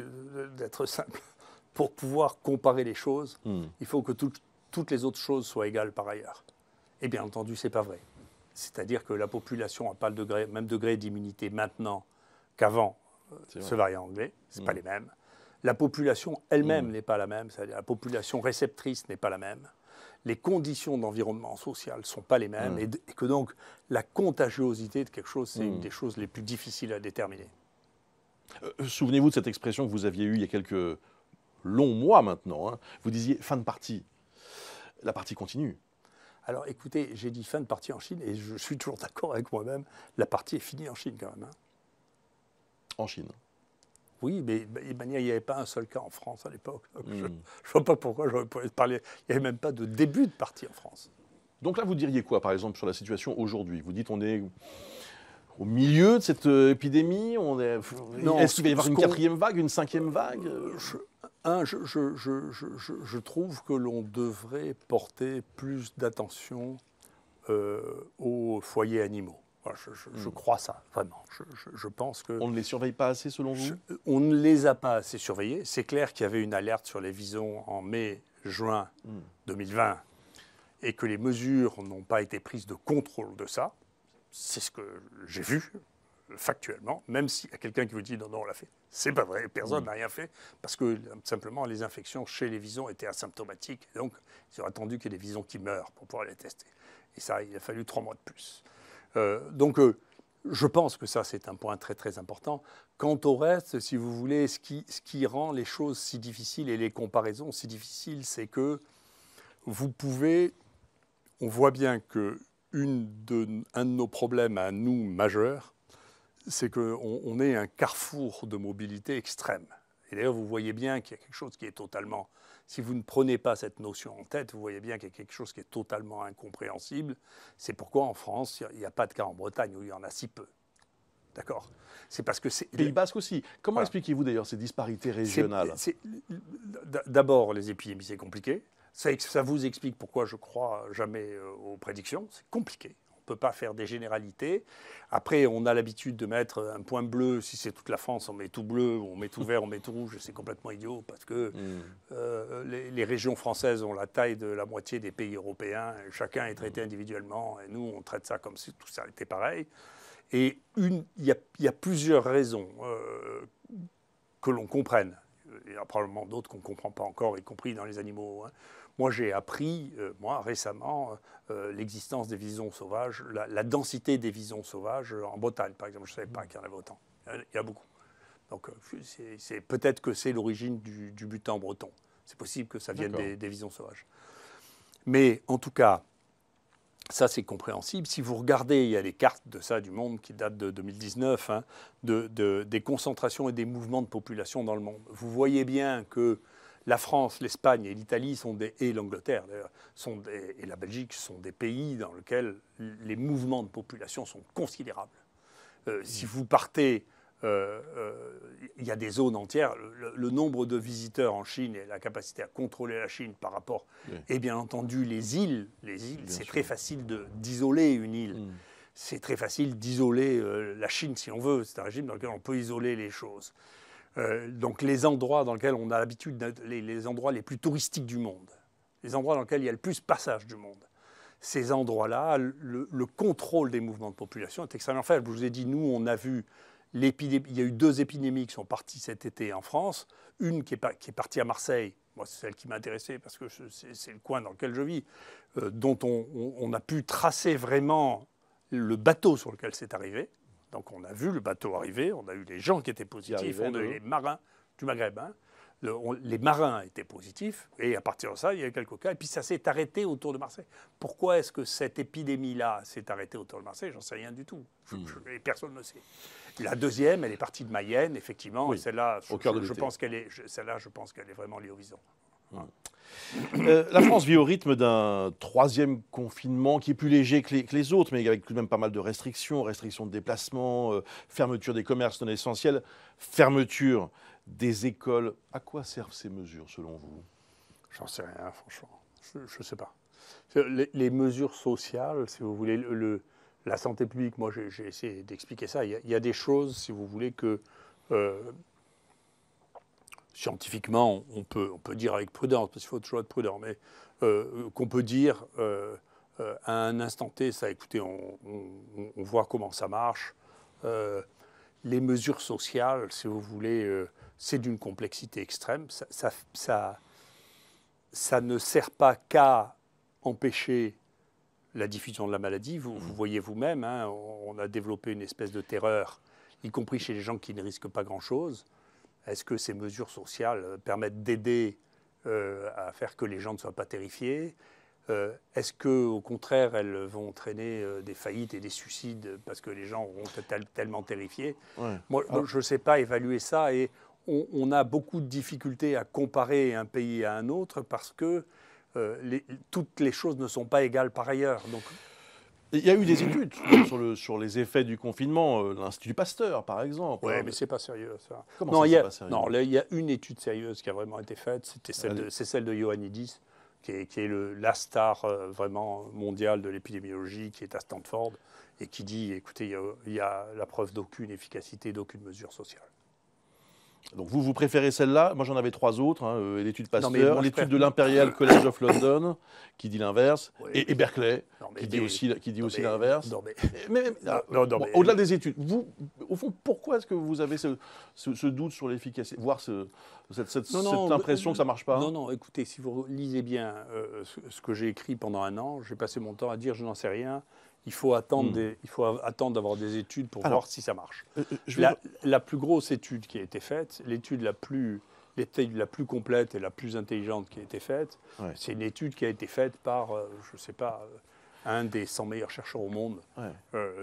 B: d'être simple, *laughs* pour pouvoir comparer les choses, hmm. il faut que toutes les autres choses soient égales par ailleurs. Et bien entendu, c'est pas vrai. C'est-à-dire que la population n'a pas le degré, même degré d'immunité maintenant qu'avant euh, ce variant anglais. C'est pas hmm. les mêmes. La population elle-même mmh. n'est pas la même, c'est-à-dire la population réceptrice n'est pas la même. Les conditions d'environnement social ne sont pas les mêmes mmh. et, que donc la contagiosité de quelque chose, c'est une mmh. des choses les plus difficiles à déterminer.
A: Euh, euh, souvenez-vous de cette expression que vous aviez eue il y a quelques longs mois maintenant. Hein. Vous disiez fin de partie. La partie continue. Alors écoutez,
B: j'ai dit fin de partie en Chine et je
A: suis toujours d'accord avec moi-même.
B: La partie est finie en Chine quand même. Hein. En Chine. Oui, mais il n'y avait pas un seul cas en France à l'époque. Je ne hmm. vois pas pourquoi j'aurais pourrais parler. Il n'y avait même pas de début
A: de partie en France. Donc là, vous diriez quoi, par exemple, sur la situation aujourd'hui Vous dites on est au milieu de cette euh, épidémie on est... Est-ce qu'il va y avoir une quatrième vague, une cinquième vague euh, je, un, je, trouve que l'on devrait
B: porter plus d'attention euh, aux foyers animaux je, hmm. crois ça, vraiment. Je, pense que. On ne les surveille pas assez, selon vous On ne les a pas assez surveillés. C'est clair qu'il y avait une alerte sur les visons en mai-juin 2020 hmm. et que les mesures n'ont pas été prises de contrôle de ça. C'est ce que j'ai vu factuellement, même s'il y a quelqu'un qui vous dit non, non, on l'a fait. C'est pas vrai, personne hmm. n'a rien fait parce que simplement les infections chez les visons étaient asymptomatiques. Donc, ils ont attendu qu'il y ait des visons qui meurent pour pouvoir les tester. Et ça, il a fallu trois mois de plus. Euh, donc, euh, je pense que ça, c'est un point très très important. Quant au reste, si vous voulez, ce qui, rend les choses si difficiles et les comparaisons si difficiles, c'est que vous pouvez, on voit bien que une de, un de nos problèmes à nous majeurs, c'est qu'on on est un carrefour de mobilité extrême. Et d'ailleurs, vous voyez bien qu'il y a quelque chose qui est totalement si vous ne prenez pas cette notion en tête, vous voyez bien qu'il y a quelque chose qui est totalement incompréhensible. C'est pourquoi en France, il n'y a pas de cas en Bretagne où il y en a si peu. D'accord
A: C'est parce que c'est. Pays basque aussi. Comment expliquez-vous d'ailleurs ces disparités
B: régionales D'abord, les épidémies, c'est compliqué. Ça, ça, vous explique pourquoi je crois jamais euh, aux prédictions. C'est compliqué peut pas faire des généralités. Après, on a l'habitude de mettre un point bleu. Si c'est toute la France, on met tout bleu, on met tout vert, on met tout rouge. C'est complètement idiot parce que hmm. euh, les, régions françaises ont la taille de la moitié des pays européens. Chacun est traité hmm. individuellement. Et nous, on traite ça comme si tout ça était pareil. Et il y, a plusieurs raisons euh, que l'on comprenne. Il y a probablement d'autres qu'on ne comprend pas encore, y compris dans les animaux. Hein moi, j'ai appris, euh, moi, récemment, euh, euh, l'existence des visons sauvages, la, densité des visons sauvages en Bretagne, par exemple. Je ne savais pas mmh. qu'il y en avait autant. Il y en a beaucoup. Donc, c'est peut-être que c'est l'origine du, du, butin breton. C'est possible que ça vienne des, visons sauvages. Mais en tout cas, ça, c'est compréhensible. Si vous regardez, il y a les cartes de ça du monde qui datent de 2019, hein, de, des concentrations et des mouvements de population dans le monde. Vous voyez bien que la France, l'Espagne et l'Italie sont des, et l'Angleterre sont et la Belgique sont des pays dans lesquels les mouvements de population sont considérables. Euh, si vous partez, euh, euh, il y a des zones entières. Le, nombre de visiteurs en Chine et la capacité à contrôler la Chine par rapport, et bien entendu les îles. Les îles, mm. c'est très facile d'isoler une île. C'est très facile d'isoler la Chine si on veut. C'est un régime dans lequel on peut isoler les choses. Euh, donc les endroits dans lesquels on a l'habitude, les, les endroits les plus touristiques du monde, les endroits dans lesquels il y a le plus de passage du monde ces endroits-là, le, contrôle des mouvements de population est extrêmement faible. Je vous ai dit, nous, on a vu l'épidémie. Il y a eu deux épidémies qui sont parties cet été en France. Une qui est, partie à Marseille. Moi, c'est celle qui m'a parce que c'est le coin dans lequel je vis, euh, dont on, a pu tracer vraiment le bateau sur lequel c'est arrivé. Donc on a vu le bateau arriver, on a eu les gens qui étaient positifs, on a eu les marins du Maghreb. Hein. les marins étaient positifs, et à partir de ça, il y a eu quelques cas, et puis ça s'est arrêté autour de Marseille. Pourquoi est-ce que cette épidémie-là s'est arrêtée autour de Marseille J'en sais rien du tout, hmm. et personne ne sait. La deuxième, elle est partie de Mayenne, effectivement, et celle-là, je, pense qu'elle est, je pense qu'elle est vraiment liée au vison.
A: Euh, la France vit au rythme d'un troisième confinement qui est plus léger que les, autres, mais avec tout de même pas mal de restrictions, restrictions de déplacement, euh, fermeture des commerces non essentiels, fermeture des écoles. À quoi servent ces mesures selon vous J'en sais rien, franchement. Je ne sais pas.
B: Les, mesures sociales, si vous voulez, la santé publique, moi j'ai essayé d'expliquer ça. Il y, a, des choses, si vous voulez, que... Euh, scientifiquement, on peut, on peut dire avec prudence, parce qu'il faut toujours être prudent, mais euh, qu'on peut dire euh, euh, à un instant T, ça, écoutez, on, voit comment ça marche. les mesures sociales, si vous voulez, c'est d'une complexité extrême. Ça, ça, ne sert pas qu'à empêcher la diffusion de la maladie. Vous, voyez vous-même, hein, on a développé une espèce de terreur, y compris chez les gens qui ne risquent pas grand-chose. Est-ce que ces mesures sociales euh, permettent d'aider euh, à faire que les gens ne soient pas terrifiés euh, Est-ce que, au contraire, elles vont entraîner des faillites et des suicides parce que les gens vont tellement terrifiés Moi, je ne sais pas évaluer ça et on, a beaucoup de difficultés à comparer un pays à un autre parce que toutes les choses ne sont pas égales par ailleurs. Donc,
A: il y a eu des études sur, le, sur les effets du confinement, euh, l'Institut
B: Pasteur, par exemple. Oui, mais c'est pas sérieux, ça. Comment non, ça, pas sérieux Non, il y a une étude sérieuse qui a vraiment été faite, c'était celle c'est celle de Ioannidis, qui est, qui est le, la star euh, vraiment mondiale de l'épidémiologie, qui est à Stanford, et qui dit, écoutez, il y a la preuve d'aucune efficacité, d'aucune mesure sociale.
A: Donc vous, vous préférez celle-là Moi, j'en avais trois autres. Hein, euh, l'étude Pasteur, l'étude de l'Imperial College *coughs* of London, qui dit l'inverse, et, Berkeley, qui, dit aussi, qui dit aussi l'inverse. au-delà des études, vous, au fond, pourquoi est-ce que vous avez ce, doute sur l'efficacité, voire cette, impression que ça ne marche pas Non, non, écoutez, si vous lisez bien euh, ce, ce, que j'ai écrit
B: pendant un an, j'ai passé mon temps à dire je n'en sais rien, il faut attendre, hmm. il faut attendre d'avoir des études pour voir si ça marche. Euh, euh, la, plus grosse étude qui a été faite, l'étude la plus, l'étude la plus complète et la plus intelligente qui a été faite, c'est une étude qui a été faite par, euh, je ne sais pas, un des 100 meilleurs chercheurs au monde,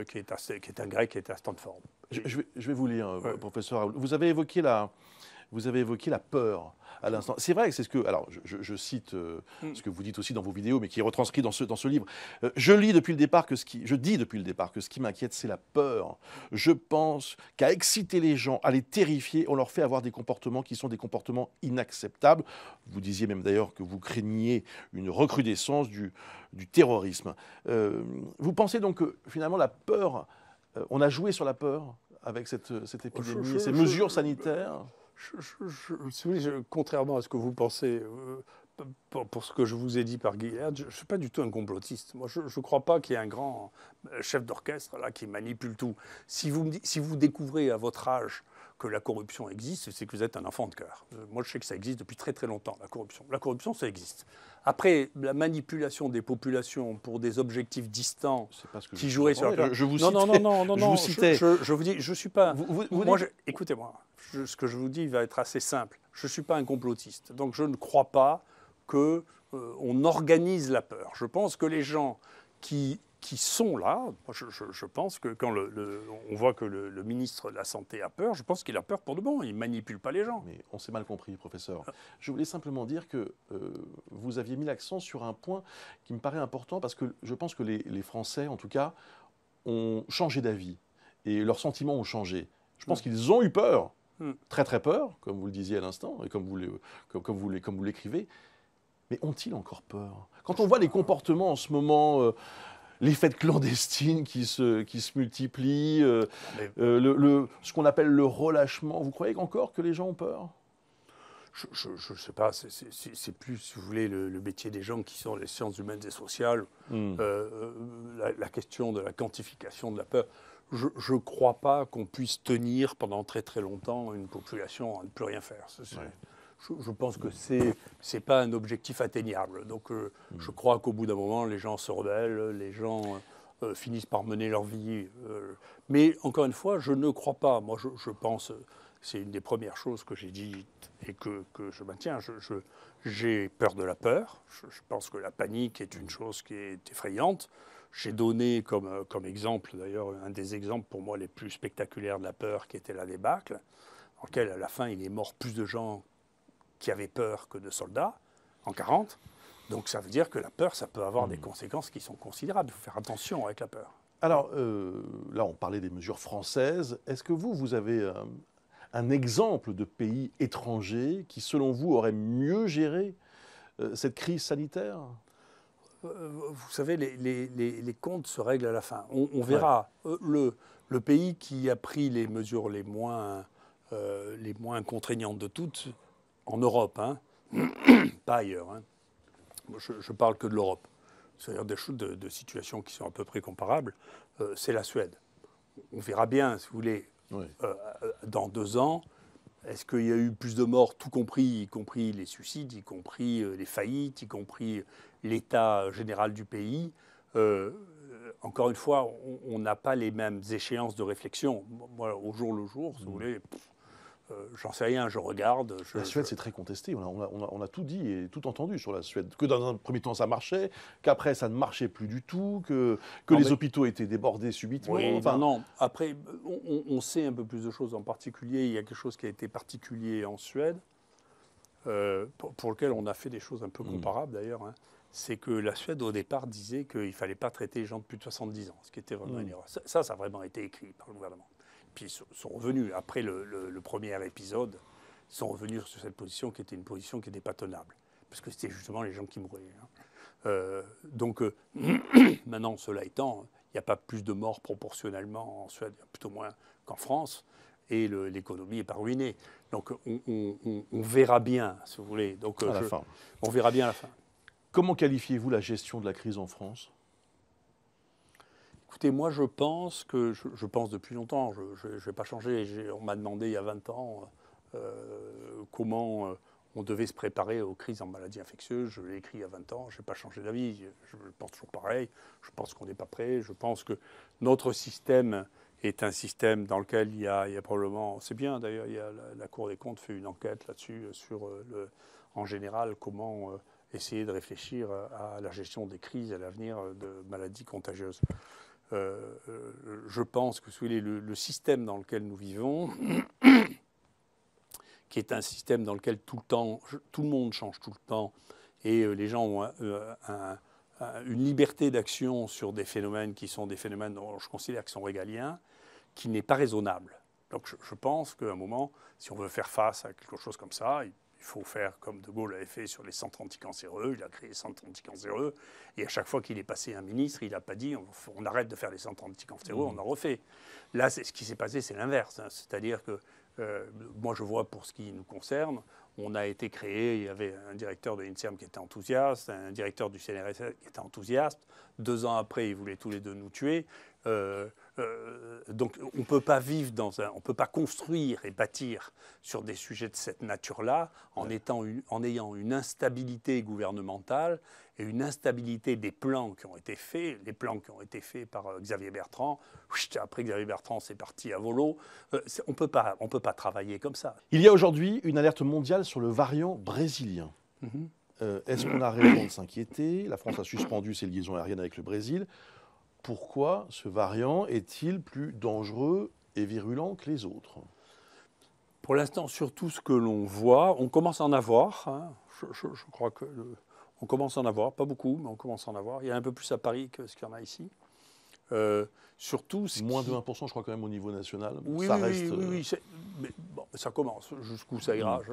B: qui, est qui, est un grec,
A: qui est à Stanford. Je, je, vais, vous lire, professeur. Vous avez évoqué la, vous avez évoqué la peur à l'instant. C'est vrai, que c'est ce que. Alors, je, cite euh, mm. ce que vous dites aussi dans vos vidéos, mais qui est retranscrit dans ce, dans ce livre. Euh, je lis depuis le départ que ce qui. Je dis depuis le départ que ce qui m'inquiète, c'est la peur. Je pense qu'à exciter les gens, à les terrifier, on leur fait avoir des comportements qui sont des comportements inacceptables. Vous disiez même d'ailleurs que vous craigniez une recrudescence du, du terrorisme. Euh, vous pensez donc que finalement la peur. on a joué sur la peur avec cette, cette épidémie, ces mesures sanitaires
B: je, contrairement à ce que vous pensez, euh, pour, ce que je vous ai dit par Guillard, je ne suis pas du tout un complotiste. Moi, je ne crois pas qu'il y ait un grand euh, chef d'orchestre là qui manipule tout. Si vous, si vous découvrez à votre âge que la corruption existe, c'est que vous êtes un enfant de cœur. Euh, moi, je sais que ça existe depuis très très longtemps, la corruption. La corruption, ça existe. Après, la manipulation des populations pour des objectifs distants qui joueraient sur... La... Je, vous non, Non, non, non, non, je vous Je, dis, je suis pas... écoutez-moi ce que je vous dis va être assez simple. Je ne suis pas un complotiste, donc je ne crois pas qu'on euh, organise la peur. Je pense que les gens qui, sont là, je, pense que quand
A: on voit que le, ministre de la Santé a peur, je pense qu'il a peur pour de bon, il ne manipule pas les gens. Mais on s'est mal compris, professeur. Je voulais simplement dire que euh, vous aviez mis l'accent sur un point qui me paraît important, parce que je pense que les Français, en tout cas, ont changé d'avis, et leurs sentiments ont changé. Je pense qu'ils ont eu peur Hmm. très très peur, comme vous le disiez à l'instant, et comme vous l'écrivez. Comme, mais ont-ils encore peur Quand on voit les comportements en ce moment, euh, les fêtes clandestines qui se, qui se multiplient, euh, ah, euh, ce qu'on appelle le relâchement, vous croyez encore que les gens ont peur
B: je ne sais pas, c'est plus, si vous voulez, le, métier des gens qui sont les sciences humaines et sociales, hmm. la, question de la quantification de la peur je ne crois pas qu'on puisse tenir pendant très très longtemps une population à ne plus rien faire. Je, pense que ce n'est pas un objectif atteignable. Donc euh, mm. je crois qu'au bout d'un moment, les gens se rebellent, les gens euh, euh, finissent par mener leur vie. mais encore une fois, je ne crois pas. Moi, je, pense, c'est une des premières choses que j'ai dites et que, que, je maintiens. j'ai peur de la peur. je pense que la panique est une mm. chose qui est effrayante. J'ai donné euh, comme, exemple, d'ailleurs, un des exemples pour moi les plus spectaculaires de la peur, qui était la débâcle, dans lequel, à la fin, il est mort plus de gens qui avaient peur que de soldats, en 40. Donc ça veut dire que la peur, ça peut avoir hmm. des conséquences qui sont considérables. Il faut faire attention avec la peur.
A: Alors euh, là, on parlait des mesures françaises. Est-ce que vous, vous avez euh, un exemple de pays étranger qui, selon vous, aurait mieux géré cette crise sanitaire
B: euh, euh, vous savez, les, les, les, comptes se règlent à la fin. On, verra. Euh, le, le, pays qui a pris les mesures les moins, les moins contraignantes de toutes, en Europe, hein, *coughs* pas ailleurs, hein. je, je, parle que de l'Europe, c'est-à-dire des choses de, situations qui sont à peu près comparables, c'est la Suède. On verra bien, si vous voulez, dans deux ans, est-ce qu'il y a eu plus de morts, tout compris, y compris les suicides, y compris euh, les faillites, y compris euh, l'état euh, général du pays Encore une fois, on n'a pas les mêmes échéances de
A: réflexion. au jour le jour, si vous mmh. voulez, euh, j'en sais rien, je regarde. la Suède, c'est très contesté. On a, tout dit et tout entendu sur la Suède. Que dans un premier temps, ça marchait, qu'après, ça ne marchait plus du tout, que, que les hôpitaux étaient débordés subitement. Oui, enfin... non, après,
B: on, sait un peu plus de choses. En particulier, il y a quelque chose qui a été particulier en Suède, euh, pour, lequel on a fait des choses un peu hmm. comparables d'ailleurs. Hein. C'est que la Suède, au départ, disait qu'il ne fallait pas traiter les gens de plus de 70 ans, ce qui était vraiment hmm. une erreur. Ça, ça a vraiment été écrit par le gouvernement puis sont revenus après le, premier épisode, sont revenus sur cette position qui était une position qui n'était pas tenable, parce que c'était justement les gens qui mouraient. Hein. Euh, donc euh, *clears throat* maintenant, cela étant, il n'y a pas plus de morts proportionnellement en Suède, plutôt moins qu'en France, et l'économie n'est pas ruinée. Donc on, verra bien, si vous voulez. Donc, euh, On verra bien à la fin.
A: Comment qualifiez-vous la gestion de
B: la crise en France Écoutez, moi je pense que, je, pense depuis longtemps, je ne vais pas changer, on m'a demandé il y a 20 ans euh, comment euh, on devait se préparer aux crises en maladies infectieuses. Je l'ai écrit il y a 20 ans, je n'ai pas changé d'avis. Je pense toujours pareil. Je pense qu'on n'est pas prêt. Je pense que notre système est un système dans lequel il y a, probablement. C'est bien d'ailleurs, la, Cour des comptes fait une enquête là-dessus, euh, sur en général comment essayer de réfléchir à la gestion des crises et à l'avenir de maladies contagieuses. Euh, euh, je pense que le, le système dans lequel nous vivons, *coughs* qui est un système dans lequel tout le temps, tout le monde change tout le temps, et euh, les gens ont une liberté d'action sur des phénomènes qui sont des phénomènes dont je considère qu'ils sont régaliens, qui n'est pas raisonnable. Donc je, je pense qu'à un moment, si on veut faire face à quelque chose comme ça, il faut faire comme De Gaulle avait fait sur les centres anticancéreux. Il a créé les centres anticancéreux. Et à chaque fois qu'il est passé un ministre, il n'a pas dit on, arrête de faire les centres anticancéreux, mmh. on en refait. Là, ce qui s'est passé, c'est l'inverse. Hein. C'est-à-dire que euh, moi, je vois pour ce qui nous concerne, on a été créé, il y avait un directeur de l'INSERM qui était enthousiaste, un directeur du CNRS qui était enthousiaste. Deux ans après, ils voulaient tous les deux nous tuer. Euh, euh, donc on ne peut pas vivre dans peut pas construire et bâtir sur des sujets de cette nature-là en, ayant une instabilité gouvernementale et une instabilité des plans qui ont été faits, les plans qui ont été faits par euh, Xavier Bertrand. Après Xavier Bertrand, c'est parti à volo. Euh, on ne peut pas travailler comme ça.
A: Il y a aujourd'hui une alerte mondiale sur le variant brésilien. Mhm. Est-ce qu'on a raison de s'inquiéter La France a suspendu ses liaisons aériennes avec le Brésil pourquoi ce variant est-il plus dangereux et virulent que les autres Pour l'instant, sur tout ce que l'on voit,
B: on commence à en avoir. Hein. Je, crois que euh, on commence à en avoir, pas beaucoup, mais on commence à en avoir. Il y a un peu plus à Paris que ce qu'il y en a ici. Euh, surtout moins de 1%, je crois quand même au niveau national. Oui, ça oui, reste. Oui, euh, mais bon, ça commence. Jusqu'où ça ira, mm.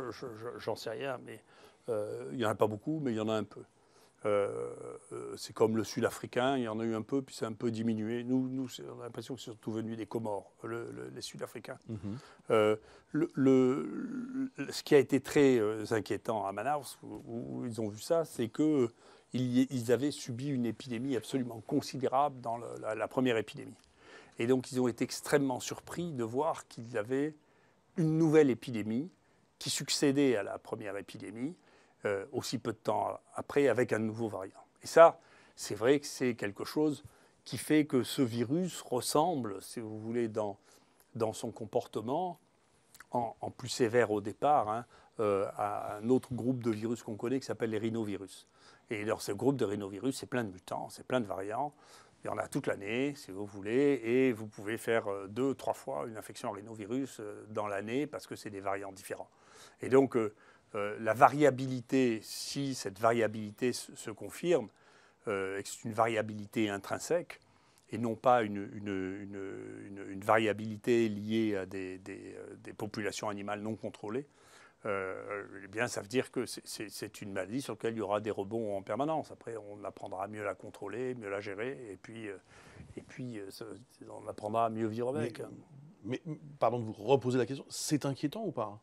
B: j'en sais rien. Mais il n'y en a pas beaucoup, mais il y en a un peu. Euh, c'est comme le Sud-Africain, il y en a eu un peu, puis c'est un peu diminué. Nous, nous on a l'impression que c'est surtout venu des Comores, les Sud-Africains. Mhm. Euh, ce qui a été très euh, inquiétant à Manaus, où, ils ont vu ça, c'est que ils, avaient subi une épidémie absolument considérable dans la, première épidémie. Et donc ils ont été extrêmement surpris de voir qu'ils avaient une nouvelle épidémie qui succédait à la première épidémie euh, aussi peu de temps après avec un nouveau variant. Et ça, c'est vrai que c'est quelque chose qui fait que ce virus ressemble, si vous voulez, dans, dans son comportement, en, plus sévère au départ, hein, euh, à un autre groupe de virus qu'on connaît qui s'appelle les rhinovirus. Et dans ce groupe de rhinovirus, c'est plein de mutants, c'est plein de variants. Il y en a toute l'année, si vous voulez, et vous pouvez faire euh, deux, trois fois une infection en rhinovirus dans l'année parce que c'est des variants différents. Et donc, euh, la variabilité, si cette variabilité se, confirme, euh, et que c'est une variabilité intrinsèque et non pas une, variabilité liée à euh, des, populations animales non contrôlées, eh bien, ça veut dire que c'est une maladie sur laquelle il y aura des rebonds en permanence. Après, on apprendra mieux la contrôler, mieux la gérer, et puis, et puis on apprendra à mieux vivre avec.
A: mais pardon de vous reposer la question, c'est inquiétant ou pas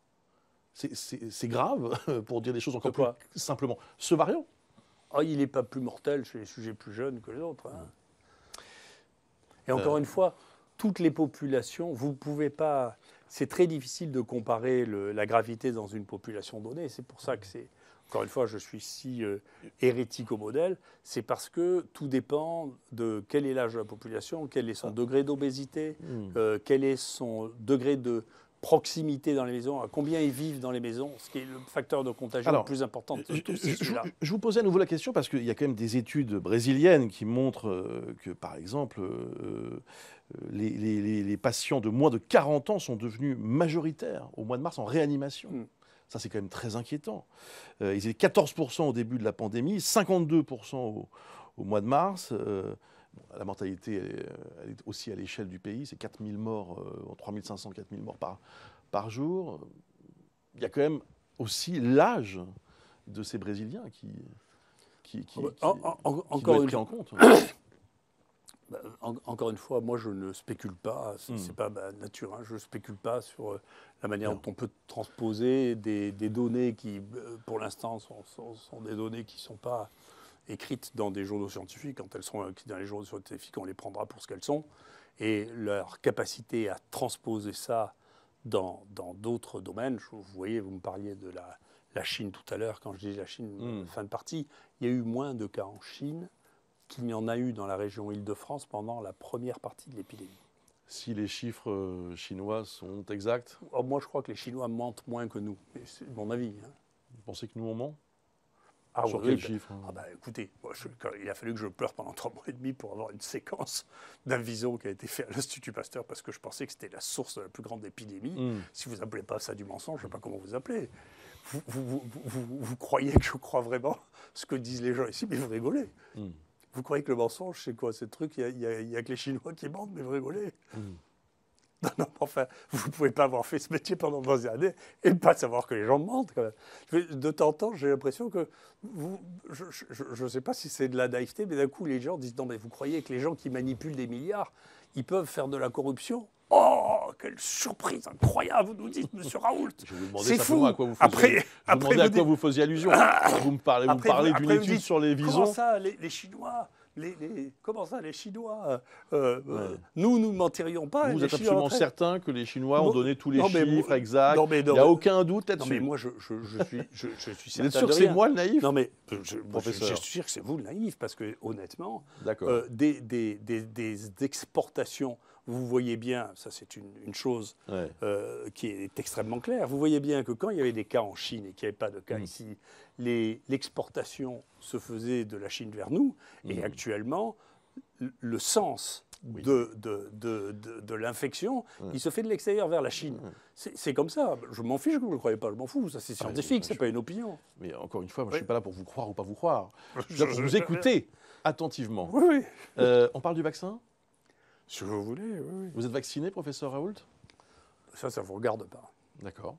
A: c'est grave, *laughs* pour dire des choses encore plus simplement. Ce variant ah, Il n'est pas plus mortel chez les sujets
B: plus jeunes que les autres. Hein. Et encore euh. une fois, toutes les populations, vous ne pouvez pas. C'est très difficile de comparer la gravité dans une population donnée. C'est pour ça que c'est. Encore une fois, je suis si euh, hérétique au modèle. C'est parce que tout dépend de quel est l'âge de la population, quel est son ah. degré d'obésité, hmm. euh, quel est son degré de, proximité dans les maisons, à combien ils vivent dans les maisons, ce qui est le facteur de contagion le plus important je,
A: je, vous posais à nouveau la question parce qu'il y a quand même des études brésiliennes qui montrent euh, que, par exemple, euh, euh, les, patients de moins de 40 ans sont devenus majoritaires au mois de mars en réanimation. Hmm. Ça, c'est quand même très inquiétant. ils étaient 14% au début de la pandémie, 52% au, mois de mars la mortalité, elle est, aussi à l'échelle du pays, c'est 4000 morts, 3500, euh, 4000 morts par, jour. Il y a quand même aussi l'âge de ces Brésiliens qui, qui, ah bah, encore pris en compte.
B: *coughs* Bah, encore une fois, moi je ne spécule pas, c'est n'est hmm. pas ma bah, nature, hein, je ne spécule pas sur euh, la manière dont on peut transposer des, données qui, euh, pour l'instant, sont, des données qui ne sont pas écrites dans des journaux scientifiques. Quand elles sont écrites dans les journaux scientifiques, on les prendra pour ce qu'elles sont. Et leur capacité à transposer ça dans d'autres domaines, vous voyez, vous me parliez de la, la Chine tout à l'heure, quand je dis la Chine, hmm. fin de partie, il y a eu moins de cas en Chine qu'il n'y en a eu dans la région Île-de-France pendant la première partie de l'épidémie.
A: Si les chiffres euh, chinois sont exacts oh, Moi, je crois que les Chinois mentent moins que nous. C'est mon avis. Hein. Vous pensez que nous, on ment ah, Sur quel bah, chiffre hein ah bah,
B: Écoutez, il a fallu que je pleure pendant trois mois et demi pour avoir une séquence d'un qui a été fait à l'Institut Pasteur parce que je pensais que c'était la source de la plus grande épidémie. Hmm. Si vous appelez pas ça du mensonge, je ne sais pas comment vous appelez. Vous, croyez que je crois vraiment ce que disent les gens ici, mais vous rigolez. Hmm. Vous croyez que le mensonge, c'est quoi ce truc Il n'y a, que les Chinois qui mentent, mais vous rigolez. Hmm. *laughs* Non, non, enfin, vous ne pouvez pas avoir fait ce métier pendant 20 années et ne pas savoir que les gens mentent. Quand même. De temps en temps, j'ai l'impression que vous, je ne sais pas si c'est de la naïveté, mais d'un coup, les gens disent non, mais vous croyez que les gens qui manipulent des milliards, ils peuvent faire de la corruption
A: Oh, quelle surprise incroyable, vous nous dites, *laughs* monsieur Raoult. Je vous demandais fou. à quoi vous faisiez, après, après vous quoi vous faisiez allusion. *laughs* vous me parlez, parlez d'une étude sur les visons. Comment
B: ça, les Chinois comment ça, les Chinois,
A: euh, euh, euh, nous, nous ne mentirions pas. Vous, êtes absolument certain
B: que les Chinois ont donné tous les chiffres exacts Il n'y a aucun doute mais moi, je, suis,
A: je, je Vous sûr que c'est moi le naïf Non, mais je, suis
B: sûr que c'est vous le naïf, parce que honnêtement, des exportations vous voyez bien, ça c'est une, chose euh, qui est extrêmement claire, vous voyez bien que quand il y avait des cas en Chine et qu'il n'y avait pas de cas hmm. ici, l'exportation se faisait de la Chine vers nous, et hmm. actuellement, le sens de, de, l'infection, hmm. il se fait de l'extérieur vers la Chine. C'est comme ça. Je m'en fiche que vous ne le croyez pas, je m'en fous. Ça, c'est ah, scientifique, ce
A: c'est pas une opinion. Mais encore une fois, je ne suis pas là pour vous croire ou pas vous croire. *laughs* Je vous écoutez attentivement. Oui, euh, on parle du vaccin si vous voulez, oui. Vous êtes vacciné, professeur Raoult Ça, ça ne vous regarde pas. D'accord.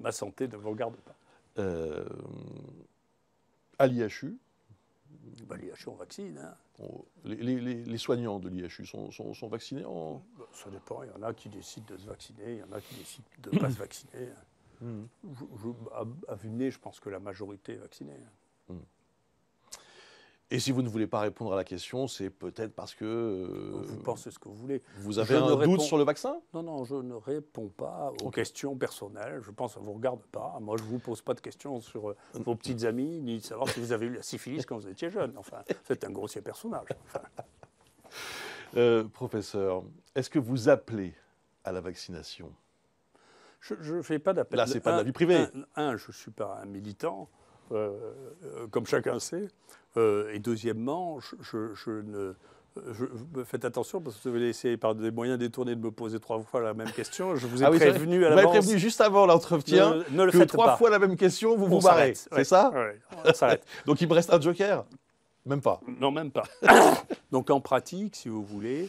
A: Ma santé ne vous regarde pas. Euh, à l'IHU
B: À bah, L'IHU, on vaccine. Hein.
A: Oh, les, soignants de l'IHU sont, vaccinés en... Bah, ça dépend. Il y en a qui décident de se vacciner, il y en a qui décident de ne pas se *coughs* vacciner. A hmm. je, à, je pense que la majorité est vaccinée. Hmm. Et si vous ne voulez pas répondre à la question, c'est peut-être parce que. Euh, vous pensez ce que vous voulez. Vous avez un doute sur le vaccin
B: Non, non, je ne réponds pas aux questions personnelles. Je pense qu'on ne vous regarde pas. Moi, je ne vous pose pas de questions sur euh, vos petites *laughs* amies, ni de savoir si vous avez eu la syphilis quand vous étiez jeune. Enfin, c'est un grossier personnage. *laughs*
A: Euh, professeur, est-ce que vous appelez à la vaccination
B: Je ne fais pas d'appel. Là, ce n'est pas de la vie privée. je ne suis pas un militant. Euh, euh, comme chacun sait. Euh, et deuxièmement, je, ne faites attention parce que vous avez essayer par des moyens détournés de me poser trois
A: fois la même question. Je vous ai ah prévenu à l'avance. Vous m'avez prévenu juste avant l'entretien. Ne, ne, le que trois fois la même question, vous vous barrez. C'est ça *laughs* Donc il me reste un joker Même pas. Non, même pas.
B: *laughs* donc en pratique, si vous voulez,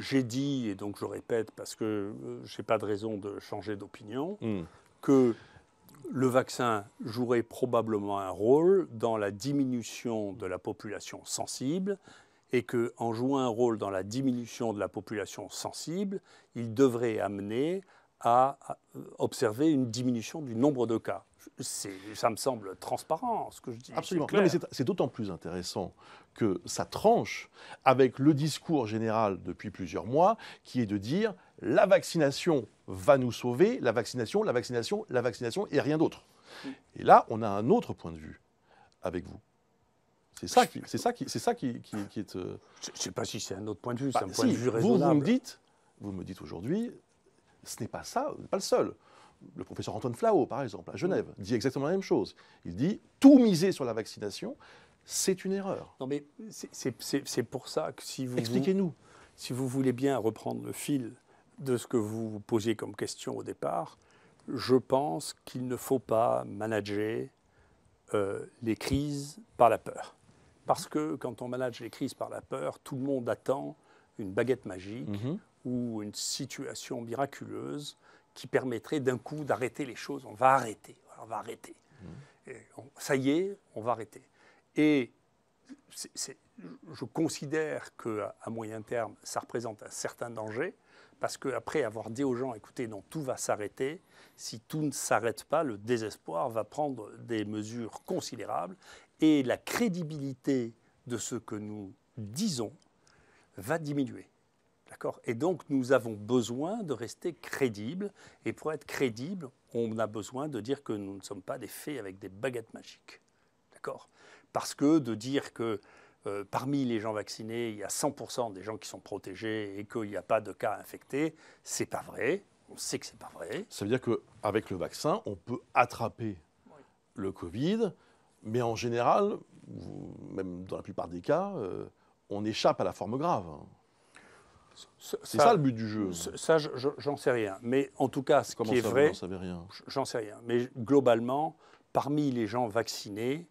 B: j'ai dit, et donc je répète parce que je n'ai pas de raison de changer d'opinion, hmm. que le vaccin jouerait probablement un rôle dans la diminution de la population sensible et qu'en jouant un rôle dans la diminution de la population sensible, il devrait amener à euh, observer une diminution du nombre de cas. Ça me semble transparent, ce que je dis. Absolument.
A: c'est d'autant plus intéressant que ça tranche avec le discours général depuis plusieurs mois qui est de dire la vaccination va nous sauver, la vaccination, la vaccination, la vaccination et rien d'autre. Mm. Et là, on a un autre point de vue avec vous. C'est ça qui, c'est ça qui, c'est ça qui, est. Euh, je ne sais pas si c'est un autre point de vue, c'est bah, un point de vue raisonnable. Vous, me dites, vous me dites aujourd'hui, ce n'est pas ça, vous pas le seul. Le professeur Antoine Flau, par exemple, à Genève, mm. dit exactement la même chose. Il dit tout miser sur la vaccination, c'est une erreur. Non, mais c'est
B: pour ça que si vous. Expliquez-nous. Si vous voulez bien reprendre le fil de ce que vous posiez comme question au départ, je pense qu'il ne faut pas manager euh, les crises par la peur. Parce que quand on manage les crises par la peur, tout le monde attend une baguette magique mhm. ou une situation miraculeuse qui permettrait d'un coup d'arrêter les choses. On va arrêter, on va arrêter. Mhm. ça y est, on va arrêter. Et je considère qu'à à moyen terme, ça représente un certain danger. Parce qu'après avoir dit aux gens, écoutez, non, tout va s'arrêter, si tout ne s'arrête pas, le désespoir va prendre des mesures considérables et la crédibilité de ce que nous disons va diminuer. D'accord Et donc nous avons besoin de rester crédibles et pour être crédibles, on a besoin de dire que nous ne sommes pas des fées avec des baguettes magiques. D'accord Parce que de dire que euh, parmi les gens vaccinés, il y a 100% des gens qui sont protégés et qu'il n'y a pas de cas infectés. C'est pas
A: vrai. On sait que c'est pas vrai. Ça veut dire qu'avec le vaccin, on peut attraper le Covid, mais en général, même dans la plupart des cas, euh, on échappe à la forme grave. C'est ça, le but du jeu. Ça, j'en
B: sais rien. Mais en tout cas, ce Comment qui est vrai, j'en sais rien. Mais globalement, parmi les gens vaccinés,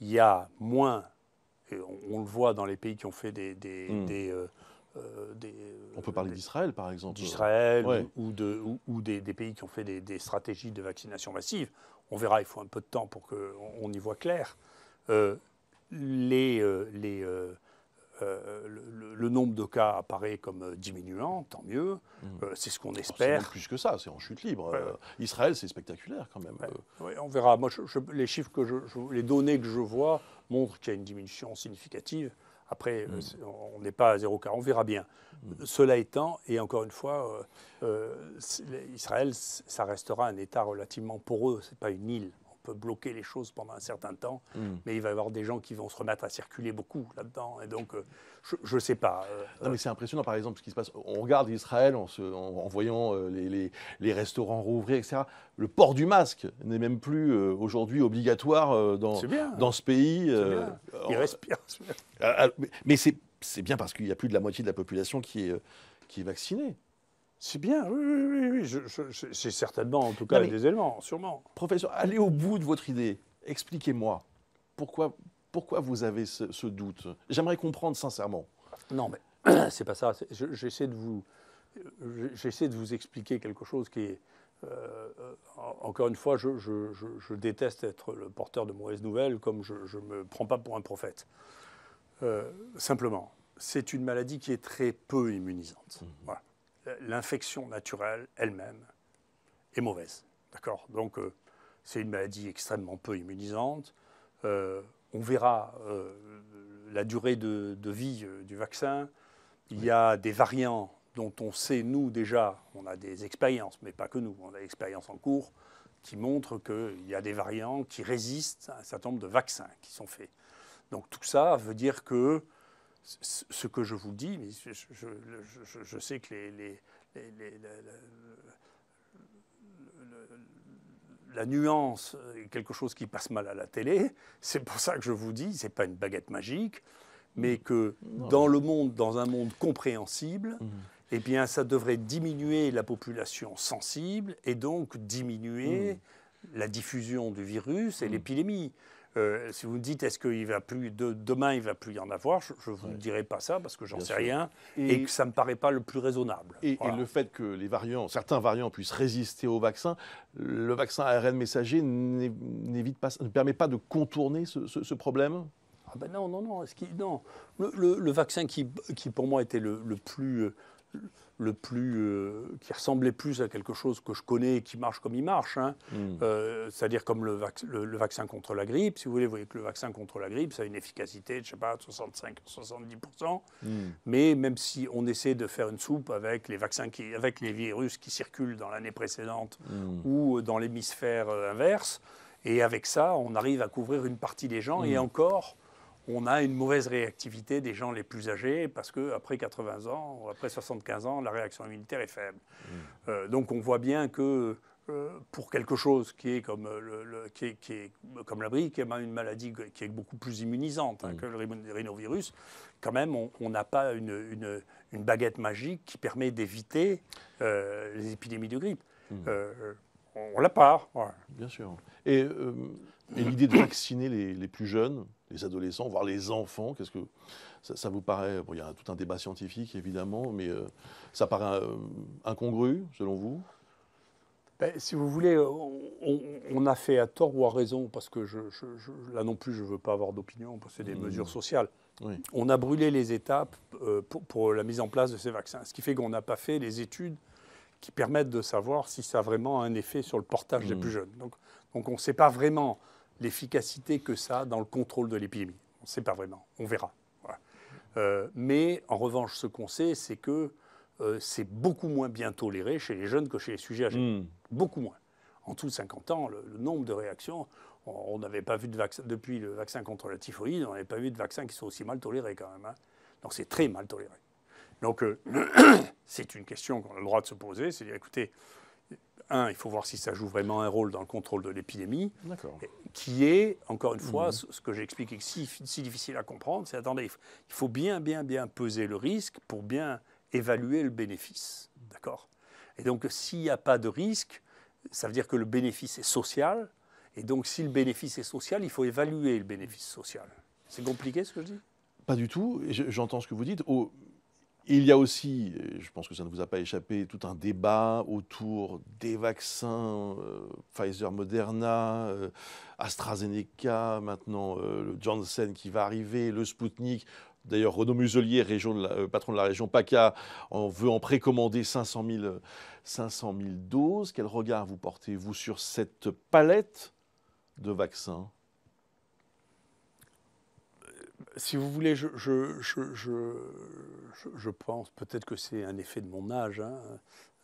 B: il y a moins on, le voit dans les pays qui ont fait des. Hmm. Euh, euh,
A: on peut parler d'Israël, par exemple. D'Israël
B: ou, de, ou, des, pays qui ont fait des, stratégies de vaccination massive. On verra, il faut un peu de temps pour qu'on on y voit clair. Euh, les, les, le, nombre de cas apparaît comme diminuant, tant mieux. Hmm. c'est ce qu'on oh, espère. C'est plus que ça, c'est en chute libre. Israël, c'est spectaculaire quand même. Ouais. on verra. Moi, les chiffres que je, les données que je vois montre qu'il y a une diminution significative. Après, mm. euh, on n'est pas à 0,4, on verra bien. Mm. Cela étant, et encore une fois, euh, euh, Israël, ça restera un État relativement poreux, ce n'est pas une île peut bloquer les choses pendant un certain temps, hmm. mais il va y avoir des gens qui vont se remettre à circuler beaucoup là-dedans. Et donc,
A: euh, je ne sais pas. Euh, non, mais euh. c'est impressionnant, par exemple, ce qui se passe. On regarde Israël se, en, voyant les, restaurants rouvrir, etc. Le port du masque n'est même plus aujourd'hui obligatoire dans, dans ce pays. Il respire. mais c'est bien parce qu'il y a plus de la moitié de la population qui est, qui est vaccinée. C'est bien, oui, oui, oui. c'est certainement, en tout cas, des éléments, sûrement. Professeur, allez au bout de votre idée. Expliquez-moi pourquoi, pourquoi vous avez ce, doute. J'aimerais comprendre sincèrement. Non, mais *clears throat* c'est pas ça. J'essaie de vous, j'essaie de vous
B: expliquer quelque chose qui est. Euh, encore une fois, je, déteste être le porteur de mauvaises nouvelles, comme je ne me prends pas pour un prophète. Euh, simplement, c'est une maladie qui est très peu immunisante. Mmh. Voilà. Euh, l'infection naturelle elle-même est mauvaise. D'accord Donc, euh, c'est une maladie extrêmement peu immunisante. Euh, on verra la durée de, vie du vaccin. Il y a des variants dont on sait, nous déjà, on a des expériences, mais pas que nous, on a des expériences en cours qui montrent qu'il y a des variants qui résistent à un certain nombre de vaccins qui sont faits. Donc tout ça veut dire que ce que je vous dis, mais je, sais que la nuance est quelque chose qui passe mal à la télé. C'est pour ça que je vous dis, ce n'est pas une baguette magique, mais que dans le monde, dans un monde compréhensible, mhm. eh bien, ça devrait diminuer la population sensible et donc diminuer mhm. la diffusion du virus et mhm. l'épidémie. Euh, si vous me dites, est-ce qu'il va plus de, demain il va plus y en avoir, je, vous
A: dirai pas ça parce que j'en sais rien et, que ça me paraît pas le plus raisonnable. Et, le fait que les variants, certains variants puissent résister au vaccin, le vaccin ARN messager n'évite pas, ne permet pas de contourner ce, problème. Ah ben non non non, non. Le, le, vaccin qui, qui, pour moi était le, le plus euh, le plus, euh, qui
B: ressemblait plus à quelque chose que je connais et qui marche comme il marche, hein. hmm. euh, c'est-à-dire comme le, vaccin contre la grippe. Si vous voulez, vous voyez que le vaccin contre la grippe, ça a une efficacité, je sais pas, de 65-70%. Hmm. Mais même si on essaie de faire une soupe avec les vaccins, qui, avec les virus qui circulent dans l'année précédente
A: hmm. ou
B: euh, dans l'hémisphère inverse, et avec ça, on arrive à couvrir une partie des gens et encore on a une mauvaise réactivité des gens les plus âgés parce que qu'après 80 ans, après 75 ans, la réaction immunitaire est faible. Hmm. Euh, donc on voit bien que euh, pour quelque chose qui est comme, euh, le, qui, est, eh ben, une maladie qui est beaucoup plus immunisante hein, hmm. que le rhinovirus, quand même, on n'a pas une, baguette magique qui permet d'éviter les épidémies de grippe. Hmm. on l'a pas. Bien sûr.
A: Et, l'idée *clears throat* de vacciner les plus jeunes, les adolescents, voire les enfants Qu'est-ce que ça, vous paraît Il y a tout un débat scientifique évidemment, mais euh, ça paraît euh, incongru selon vous ben, si vous voulez, on, a fait à tort ou à raison,
B: parce que là non plus, je ne veux pas avoir d'opinion, parce que c'est des mmh. mesures sociales. On a brûlé les étapes euh, pour, la mise en place de ces vaccins, ce qui fait qu'on n'a pas fait les études qui permettent de savoir si ça a vraiment un effet sur le portage des mmh. plus jeunes. donc on ne sait pas vraiment l'efficacité que ça dans le contrôle de l'épidémie. On ne sait pas vraiment, on verra. Euh, mais en revanche, ce qu'on sait, c'est que euh, c'est beaucoup moins bien toléré chez les jeunes que chez les sujets âgés. Hmm. Beaucoup moins. En tout 50 ans, le, nombre de réactions, on n'avait pas vu de vaccin, depuis le vaccin contre la typhoïde, on n'avait pas vu de vaccin qui soit aussi mal toléré quand même. Hein. Donc c'est très mal toléré. Donc euh, *coughs* c'est une question qu'on a le droit de se poser, c'est dire écoutez, un, il faut voir si ça joue vraiment un rôle dans le contrôle de l'épidémie, qui est, encore une fois, mhm. ce que j'ai expliqué, si difficile à comprendre, c'est attendez, il faut bien, bien, bien peser le risque pour bien évaluer le bénéfice. D'accord Et donc, s'il n'y a pas de risque, ça veut dire que le bénéfice est social. Et donc, si le bénéfice est social, il faut évaluer le bénéfice social. C'est compliqué ce que je dis
A: pas du tout. J'entends ce que vous dites. Il y a aussi, je pense que ça ne vous a pas échappé, tout un débat autour des vaccins euh, Pfizer, Moderna, euh, AstraZeneca, maintenant euh, le Johnson qui va arriver, le Sputnik. D'ailleurs, Renaud Muselier, patron de la région PACA, en veut en précommander 500 000 doses. Quel regard vous portez-vous sur cette palette de vaccins si vous voulez, je,
B: je, pense, peut-être que c'est un effet de mon âge, hein.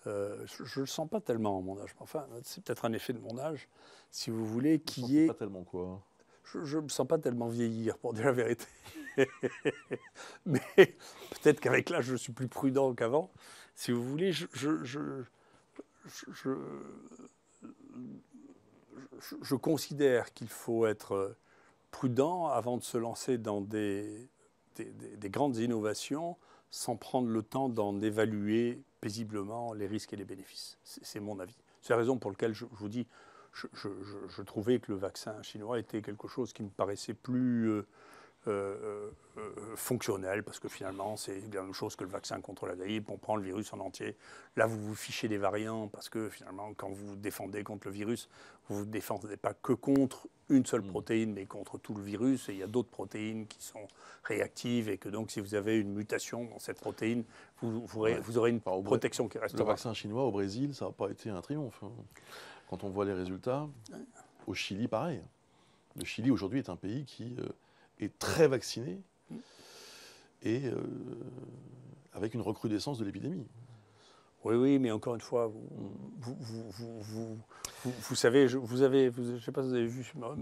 B: euh, je ne le sens pas tellement, mon âge. Enfin, c'est peut-être un effet de mon âge, si vous voulez, qui est... Pas tellement quoi je ne me sens pas tellement vieillir, pour dire la vérité. *laughs* Mais peut-être qu'avec l'âge, je suis plus prudent qu'avant. Si vous voulez, je, je, je, je considère qu'il faut être euh, prudent avant de se lancer dans des, des, grandes innovations sans prendre le temps d'en évaluer paisiblement les risques et les bénéfices. C'est mon avis. C'est la raison pour laquelle je, vous dis, je, trouvais que le vaccin chinois était quelque chose qui me paraissait plus... Euh, euh, euh, fonctionnel, parce que finalement, c'est la même chose que le vaccin contre la grippe, on prend le virus en entier. Là, vous vous fichez des variants, parce que finalement, quand vous vous défendez contre le virus, vous ne vous défendez pas que contre une seule mm. protéine, mais contre tout le virus, et il y a d'autres protéines qui sont réactives, et que donc, si vous
A: avez une mutation dans cette protéine, vous, vous, aurez, une protection qui reste. Le vaccin chinois au Brésil, ça n'a pas été un triomphe. Hein. Quand on voit les résultats, au Chili, pareil. Le Chili, aujourd'hui, est un pays qui... Euh, est très vacciné et euh, avec une recrudescence de l'épidémie. Oui, oui, mais encore une fois,
B: vous, vous, vous, vous savez, je, vous avez, je ne sais pas si vous avez vu ma,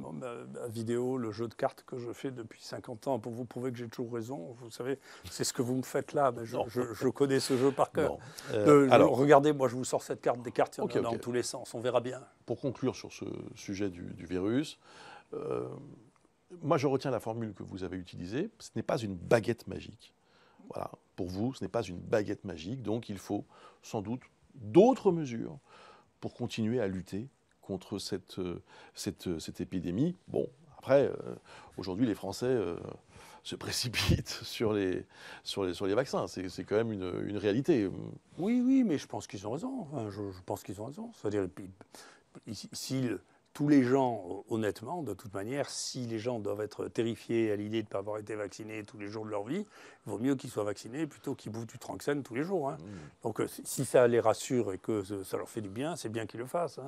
B: vidéo, le jeu de cartes que je fais depuis 50 ans pour vous prouver que j'ai toujours raison. Vous savez, c'est ce que vous me faites là. Mais ben, je, connais ce jeu par cœur. Euh, euh, alors, regardez, moi, je vous sors cette carte des cartes, il y en a dans tous les sens. On verra bien.
A: Pour conclure sur ce sujet du, virus, moi, je retiens la formule que vous avez utilisée. Ce n'est pas une baguette magique. Voilà. Pour vous, ce n'est pas une baguette magique. Donc, il faut sans doute d'autres mesures pour continuer à lutter contre cette, euh, cette, euh, cette épidémie. Bon, après, euh, aujourd'hui, les Français se précipitent *laughs* sur les, sur les, sur les vaccins. C'est quand même une, une, réalité. Oui, oui, mais je pense qu'ils ont raison.
B: je, je, pense qu'ils ont raison. C'est-à-dire, s'ils tous les gens, honnêtement, de toute manière, si les gens doivent être terrifiés à l'idée de ne pas avoir été vaccinés tous les jours de leur vie, il vaut mieux qu'ils soient vaccinés plutôt qu'ils bouffent du tranxène tous les jours. Hein. Mmh. Donc euh, si ça les rassure et que ça leur fait du bien, c'est bien qu'ils le fassent.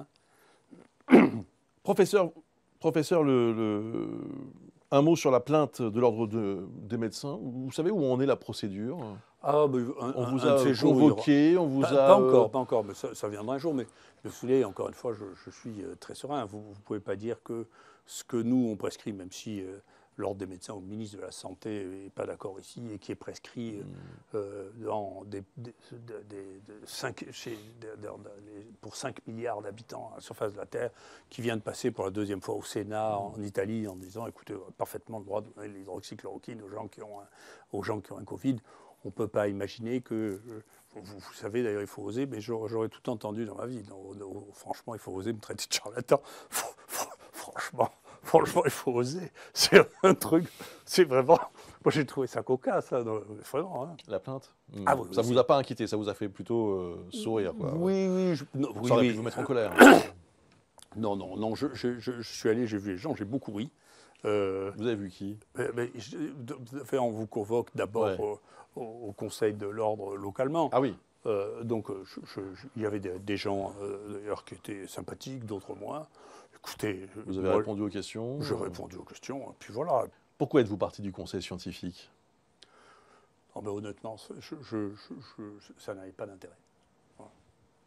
A: Hein. *coughs* professeur, professeur le, un mot sur la plainte de l'ordre des médecins. Vous savez où on est la procédure ah, bah, euh, on vous a convoqué, on vous a. Pas euh, encore,
B: pas encore, mais ça, viendra un jour. Mais le soulier, encore une fois, je, suis euh, très serein. Vous ne pouvez pas dire que ce que nous, on prescrit, même si l'ordre des médecins au le ministre de la Santé n'est pas d'accord ici et qui est prescrit pour 5 milliards d'habitants à la surface de la Terre, qui vient de passer pour la deuxième fois au Sénat hmm. en Italie en disant écoutez, parfaitement le droit de donner l'hydroxychloroquine aux gens qui ont un, gens qui ont un Covid. On ne peut pas imaginer que. Euh, vous, savez d'ailleurs, il faut oser, mais j'aurais tout entendu dans ma vie. franchement, il faut oser me traiter de charlatan. *laughs* franchement franchement, il faut oser. *laughs* C'est un truc, c'est vraiment. Moi, j'ai trouvé ça cocasse, là,
A: hein. La plainte hmm. ah, Ça ne vous a pas inquiété, ça vous a fait plutôt euh, sourire. Oui, oui. Je... vous mettre en colère. *coughs* non, non, non. Je, suis allé, j'ai vu les gens,
B: j'ai beaucoup ri. Euh, vous avez vu qui mais, fait, On vous convoque d'abord au, Conseil de l'ordre localement. Ah oui euh, donc, il y avait des, gens d'ailleurs qui étaient sympathiques, d'autres moins. Écoutez, vous avez répondu aux questions. J'ai euh répondu aux questions, et puis voilà.
A: Pourquoi êtes-vous parti du conseil scientifique
B: honnêtement, ça n'avait pas d'intérêt.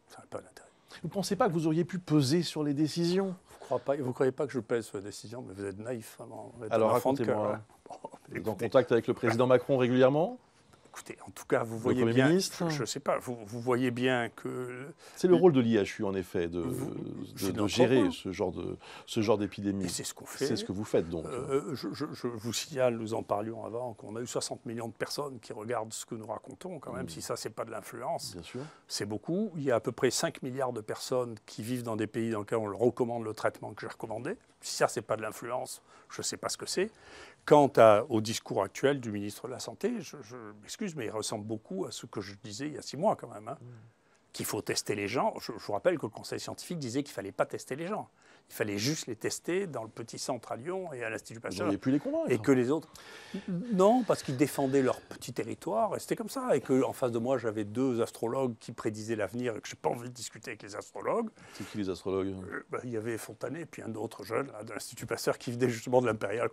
B: Ça n'avait pas d'intérêt.
A: Vous ne pensez pas que vous auriez pu peser sur les décisions
B: Vous ne croyez pas que je pèse sur les décisions Mais vous êtes naïf, hein, Alors racontez-moi. Hein. Vous êtes en *laughs* contact avec le président Macron régulièrement Écoutez, en tout cas, vous voyez bien. Ministre. Je sais pas. Vous, voyez bien que.
A: C'est le rôle de l'IHU, en effet, de, gérer ce genre de ce genre d'épidémie. C'est ce qu'on fait. C'est ce que vous faites donc. Euh,
B: je, vous signale, nous en parlions avant, qu'on a eu 60 millions de personnes qui regardent ce que nous racontons. Quand même, mmh. si ça, n'est pas de l'influence. C'est beaucoup. Il y a à peu près 5 milliards de personnes qui vivent dans des pays dans lesquels on leur recommande le traitement que j'ai recommandé. Si ça, ce n'est pas de l'influence, je ne sais pas ce que c'est. Quant au discours actuel du ministre de la Santé, je, m'excuse, mais il ressemble beaucoup à ce que je disais il y a six mois quand même. Hein, mm. Qu'il faut tester les gens. Je, je, vous rappelle que le Conseil scientifique disait qu'il ne fallait pas tester les gens. Il fallait juste les tester dans le petit centre à Lyon et à l'Institut Pasteur. Vous les convaincre. Et que les autres. Non, parce qu'ils défendaient leur petit territoire et c'était comme ça. Et qu'en face de moi, j'avais deux astrologues qui prédisaient l'avenir et que je n'ai pas envie de discuter avec les astrologues. C'est qui les astrologues euh, bah, Il y avait Fontanet puis un autre jeune de l'Institut Pasteur qui venait justement de l'Impérial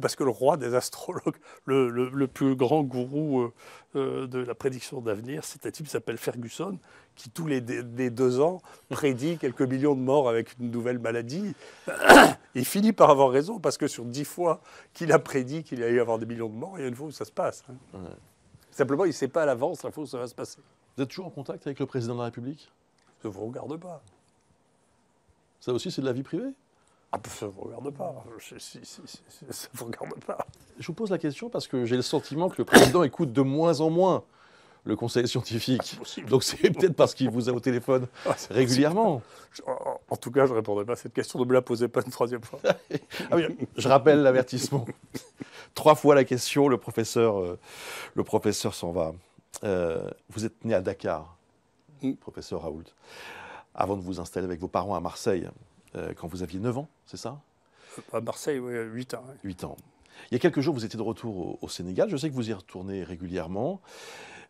B: Parce que le roi des astrologues, le, plus grand gourou euh, euh, de la prédiction d'avenir, c'est un type qui s'appelle Ferguson, qui tous les deux ans prédit quelques millions de morts avec une nouvelle maladie *coughs* il finit par avoir raison, parce que sur dix fois qu'il a prédit qu'il allait y avoir des millions de morts, il y a une fois où ça se passe. Hein.
A: Simplement, il ne sait pas à l'avance la fois où ça va se passer. Vous êtes toujours en contact avec le président de la République Je ne vous regarde pas. Ça aussi, c'est de la vie privée ah, ne bah, pas. vous regarde pas. Je vous pose la question parce que j'ai le sentiment que le président *coughs* écoute de moins en moins le conseil scientifique. Donc c'est peut-être parce qu'il vous a au téléphone
B: *laughs* régulièrement. En tout cas, je ne répondrai pas à cette question. Ne me la posez pas une troisième fois. *laughs* Ah je rappelle l'avertissement.
A: *laughs* Trois fois la question, le professeur, euh, le professeur s'en va. Euh, vous êtes né à Dakar, mm. professeur Raoult, avant de vous installer avec vos parents à Marseille, euh, quand vous aviez 9 ans, c'est ça À Marseille, oui, 8 ans. 8 ans. Il y a quelques jours, vous étiez de retour au Sénégal. Je sais que vous y retournez régulièrement.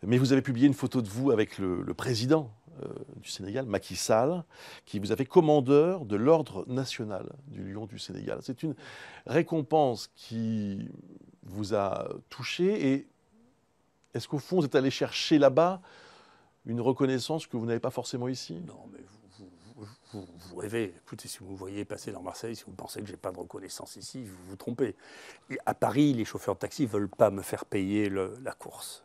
A: Mais vous avez publié une photo de vous avec le, président euh, du Sénégal, Macky Sall, qui vous a fait commandeur de l'Ordre national du Lion du Sénégal. C'est une récompense qui vous a touché et est-ce qu'au fond, vous êtes allé chercher là-bas une reconnaissance que vous n'avez pas forcément ici Non, mais
B: vous, rêvez. Écoutez, si vous me voyez passer dans Marseille, si vous pensez que je j'ai pas de reconnaissance ici, vous vous trompez. à Paris, les chauffeurs de taxi veulent pas me faire payer la course.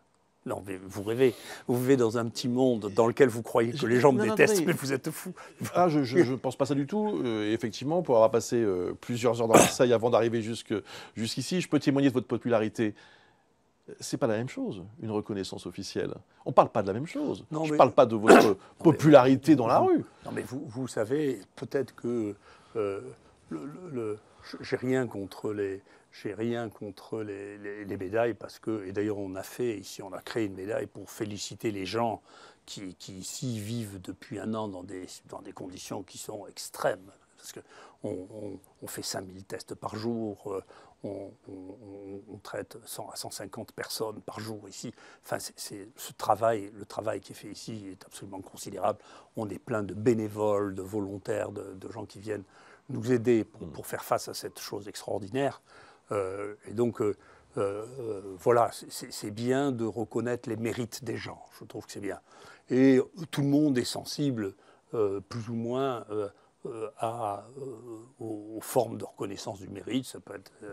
A: Non, vous rêvez. Vous vivez dans un petit monde dans lequel vous croyez que les gens me détestent, mais vous êtes fou. Ah, je ne pense pas ça du tout. Euh, effectivement, pour avoir passé euh, plusieurs heures dans Marseille avant d'arriver jusqu'ici, je peux témoigner de votre popularité c'est pas la même chose, une reconnaissance officielle. On parle pas de la même chose. Je ne parle pas de votre *coughs* popularité dans la rue. Non, mais vous, savez, peut-être que. Euh, j'ai
B: rien contre les, j'ai rien contre les, médailles parce que, et d'ailleurs on a fait ici, on a créé une médaille pour féliciter les gens qui, qui ici vivent depuis un an dans des, dans des conditions qui sont extrêmes. Parce qu'on on, fait 5000 tests par jour, euh, on, traite 100 à 150 personnes par jour ici. Enfin, ce travail, le travail qui est fait ici est absolument considérable. On est plein de bénévoles, de volontaires, de, gens qui viennent nous aider mmh. pour faire face à cette chose extraordinaire. Euh, et donc, euh, euh, voilà, c'est bien de reconnaître les mérites des gens. Je trouve que c'est bien. Et tout le monde est sensible, plus ou moins, à, aux, formes de reconnaissance du mérite. Ça peut être mm.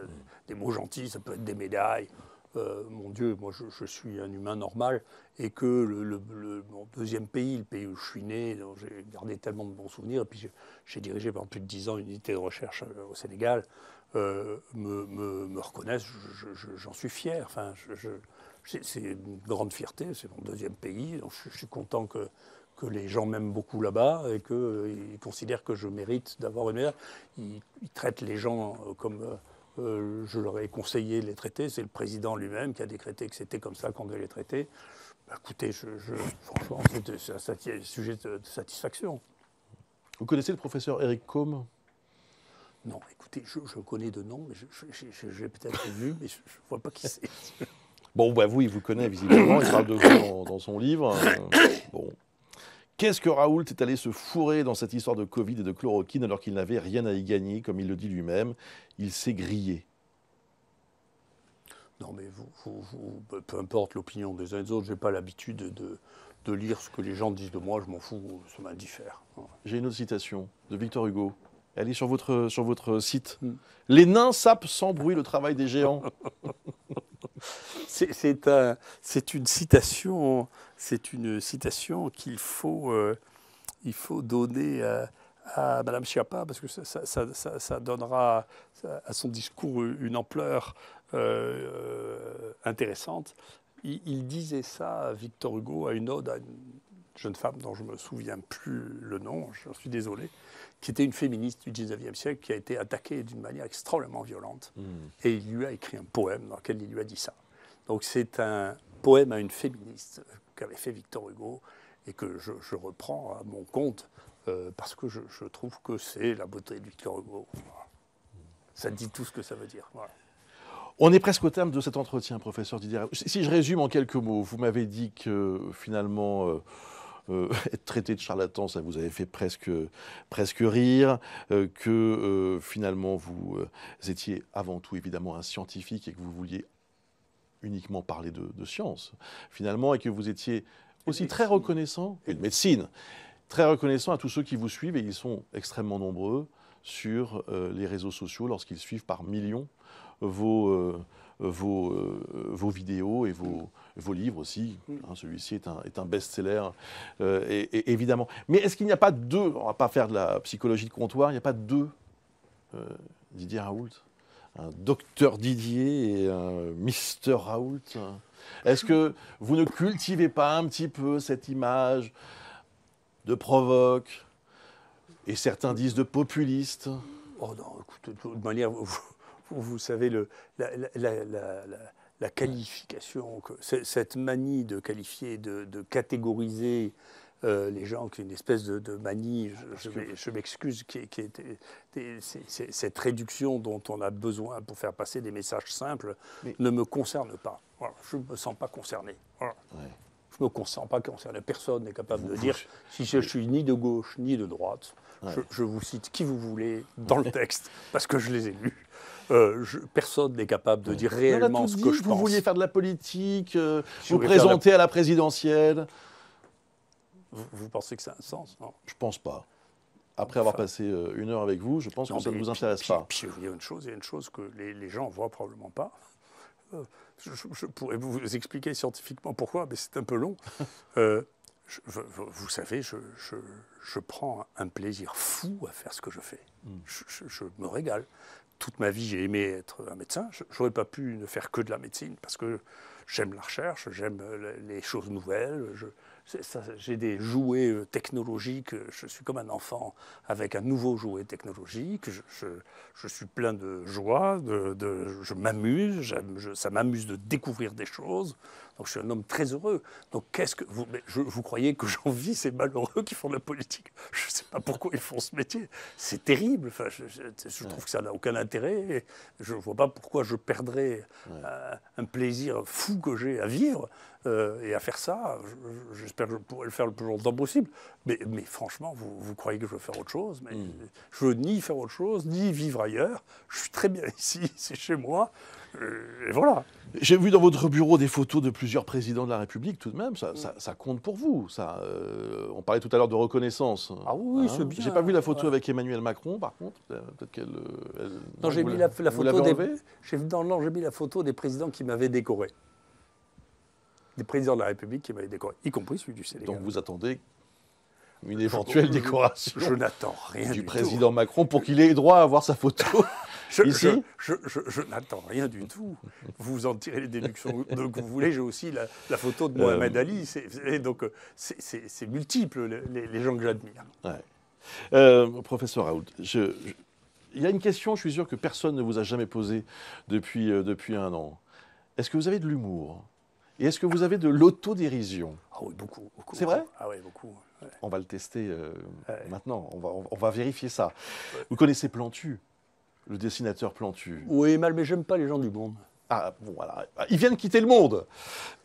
B: des mots gentils, ça peut être des médailles. mon Dieu, moi je, suis un humain normal, et que le, mon deuxième pays, le pays où je suis né, j'ai gardé tellement de bons souvenirs, et puis j'ai dirigé pendant plus de dix ans une unité de recherche au Sénégal, euh, me, reconnaissent, j'en suis fier. Enfin, c'est une grande fierté, c'est mon deuxième pays, donc je, suis content que, que les gens m'aiment beaucoup là-bas et qu'ils euh, considèrent que je mérite d'avoir une meilleure. Ils, traitent les gens euh, comme je leur ai conseillé de les traiter, c'est le président lui-même qui a décrété que c'était comme ça qu'on devait les traiter. Bah, écoutez, franchement, c'est un sujet de, de satisfaction. Vous connaissez le professeur Eric Combe non, écoutez, je, connais
A: de nom, mais j'ai peut-être
B: *laughs* vu, mais je ne vois pas qui c'est.
A: *laughs* Bon, bah vous, il vous connaît visiblement, il parle de vous dans, son livre. Euh, bon. Qu'est-ce que Raoult est allé se fourrer dans cette histoire de Covid et de chloroquine alors qu'il n'avait rien à y gagner, comme il le dit lui-même Il s'est grillé. Non, mais vous, bah, peu importe
B: l'opinion des uns et des autres, je n'ai pas l'habitude de, de lire ce que les gens disent de moi, je m'en fous, ça m'indiffère.
A: J'ai une autre citation de Victor Hugo Allez sur votre, sur votre site. Hmm. Les nains sapent sans bruit le travail des géants. *laughs* c'est un,
B: une citation, c'est une citation qu'il faut, euh, il faut donner à, Madame Schiappa parce que ça, donnera à son discours une ampleur euh, euh, intéressante. Il, disait ça, à Victor Hugo, à une ode à une jeune femme dont je ne me souviens plus le nom. Je suis désolé qui était une féministe du 19e siècle, qui a été attaquée d'une manière extrêmement violente. Hmm. Et il lui a écrit un poème dans lequel il lui a dit ça. Donc c'est un poème à une féministe qu'avait fait Victor Hugo et que je, reprends à mon compte euh, parce que je, trouve que c'est la beauté de Victor Hugo. Ça dit tout ce que ça veut dire.
A: On est presque au terme de cet entretien, professeur Didier. Si je résume en quelques mots, vous m'avez dit que finalement... Euh, *laughs* être traité de charlatan, ça vous avait fait presque, presque rire, euh, que euh, finalement vous euh, étiez avant tout évidemment un scientifique et que vous vouliez uniquement parler de, de science, finalement, et que vous étiez aussi très reconnaissant, et de médecine, très reconnaissant à tous ceux qui vous suivent, et ils sont extrêmement nombreux sur les réseaux sociaux lorsqu'ils suivent par millions vos vos, euh, vos vidéos et vos, vos livres aussi. Hein, celui-ci est un, est un best-seller, euh, évidemment. Mais est-ce qu'il n'y a pas deux, on ne va pas faire de la psychologie de comptoir, il n'y a pas deux euh, Didier Raoult un docteur Didier et un Mister Raoult. Est-ce que vous ne cultivez pas un petit peu cette image de provoque et certains disent de populiste Oh non, écoute, de toute manière,
B: vous savez, le, la, qualification, cette manie de qualifier, de, catégoriser euh, les gens qui est une espèce de, manie, je, m'excuse, qui, cette réduction dont on a besoin pour faire passer des messages simples, ne me concerne pas. je ne me sens pas concerné. Je ne me sens pas concerné. Personne n'est capable de dire si je, suis ni de gauche ni de droite. Je, je vous cite qui vous voulez dans le *laughs* texte parce que je les ai lus. Euh, personne n'est capable de dire réellement ce que je
A: pense. Vous vouliez faire de la politique, euh, vous présenter à la présidentielle. Vous, pensez que ça a un sens Non. Je pense pas. Après avoir passé euh, une heure avec vous, je pense que ça ne vous intéresse pas. il y a une chose, il y a une
B: chose que les, les gens voient probablement pas. Je, pourrais vous expliquer scientifiquement pourquoi, mais c'est un peu long. *laughs* vous, savez, je, prends un plaisir fou à faire ce que je fais. Hmm. Je, me régale toute ma vie, j'ai aimé être un médecin. Je n'aurais pas pu ne faire que de la médecine parce que j'aime la recherche, j'aime euh, les choses nouvelles. j'ai des jouets euh, technologiques. Je suis comme un enfant avec un nouveau jouet technologique. Je, suis plein de joie, je m'amuse. ça m'amuse de découvrir des choses. Donc je suis un homme très heureux. Donc qu'est-ce que vous, vous croyez que j'envie ces malheureux qui font de la politique Je ne sais pas pourquoi ils font ce métier. C'est terrible. Enfin, je, trouve que ça n'a aucun intérêt. je ne vois pas pourquoi je perdrais euh, un, plaisir fou que j'ai à vivre euh, et à faire ça. J'espère que je pourrai le faire le plus longtemps possible. Mais, franchement, vous, croyez que je veux faire autre chose Mais ne hmm. je veux ni faire autre chose, ni vivre ailleurs. Je suis très bien
A: *laughs* ici, c'est chez moi et voilà. J'ai vu dans votre bureau des photos de plusieurs présidents de la République, tout de même, ça, compte pour vous. Ça, euh, on parlait tout à l'heure de reconnaissance. Ah oui, c'est hein bien. J'ai pas vu la photo avec Emmanuel Macron, par contre. Euh, peut-être qu'elle. Euh, non, j'ai mis la, photo des. j'ai mis la photo des présidents qui m'avaient décoré. Des présidents de la République qui m'avaient décoré, y compris celui du Sénégal. Donc vous attendez une éventuelle *laughs* décoration. Je, n'attends rien du, président Macron pour qu'il ait droit à avoir sa photo *laughs* Je, je, n'attends rien du tout. Vous en tirez les déductions *laughs* que vous voulez. J'ai aussi la, photo de Mohamed euh,
B: Ali. C'est, donc, c'est, multiple, les, gens que j'admire.
A: Euh, professeur Raoult, il y a une question, je suis sûr que personne ne vous a jamais posée depuis, euh, depuis un an. Est-ce que vous avez de l'humour Et est-ce que vous avez de l'autodérision Ah oui, beaucoup. C'est vrai Ah oui, beaucoup. On va le tester maintenant, on va, vérifier ça. Vous connaissez Plantu le dessinateur plantu. Oui, mal, mais
B: j'aime pas les gens du monde.
A: Ah, bon, voilà. Ah, ils viennent quitter le monde.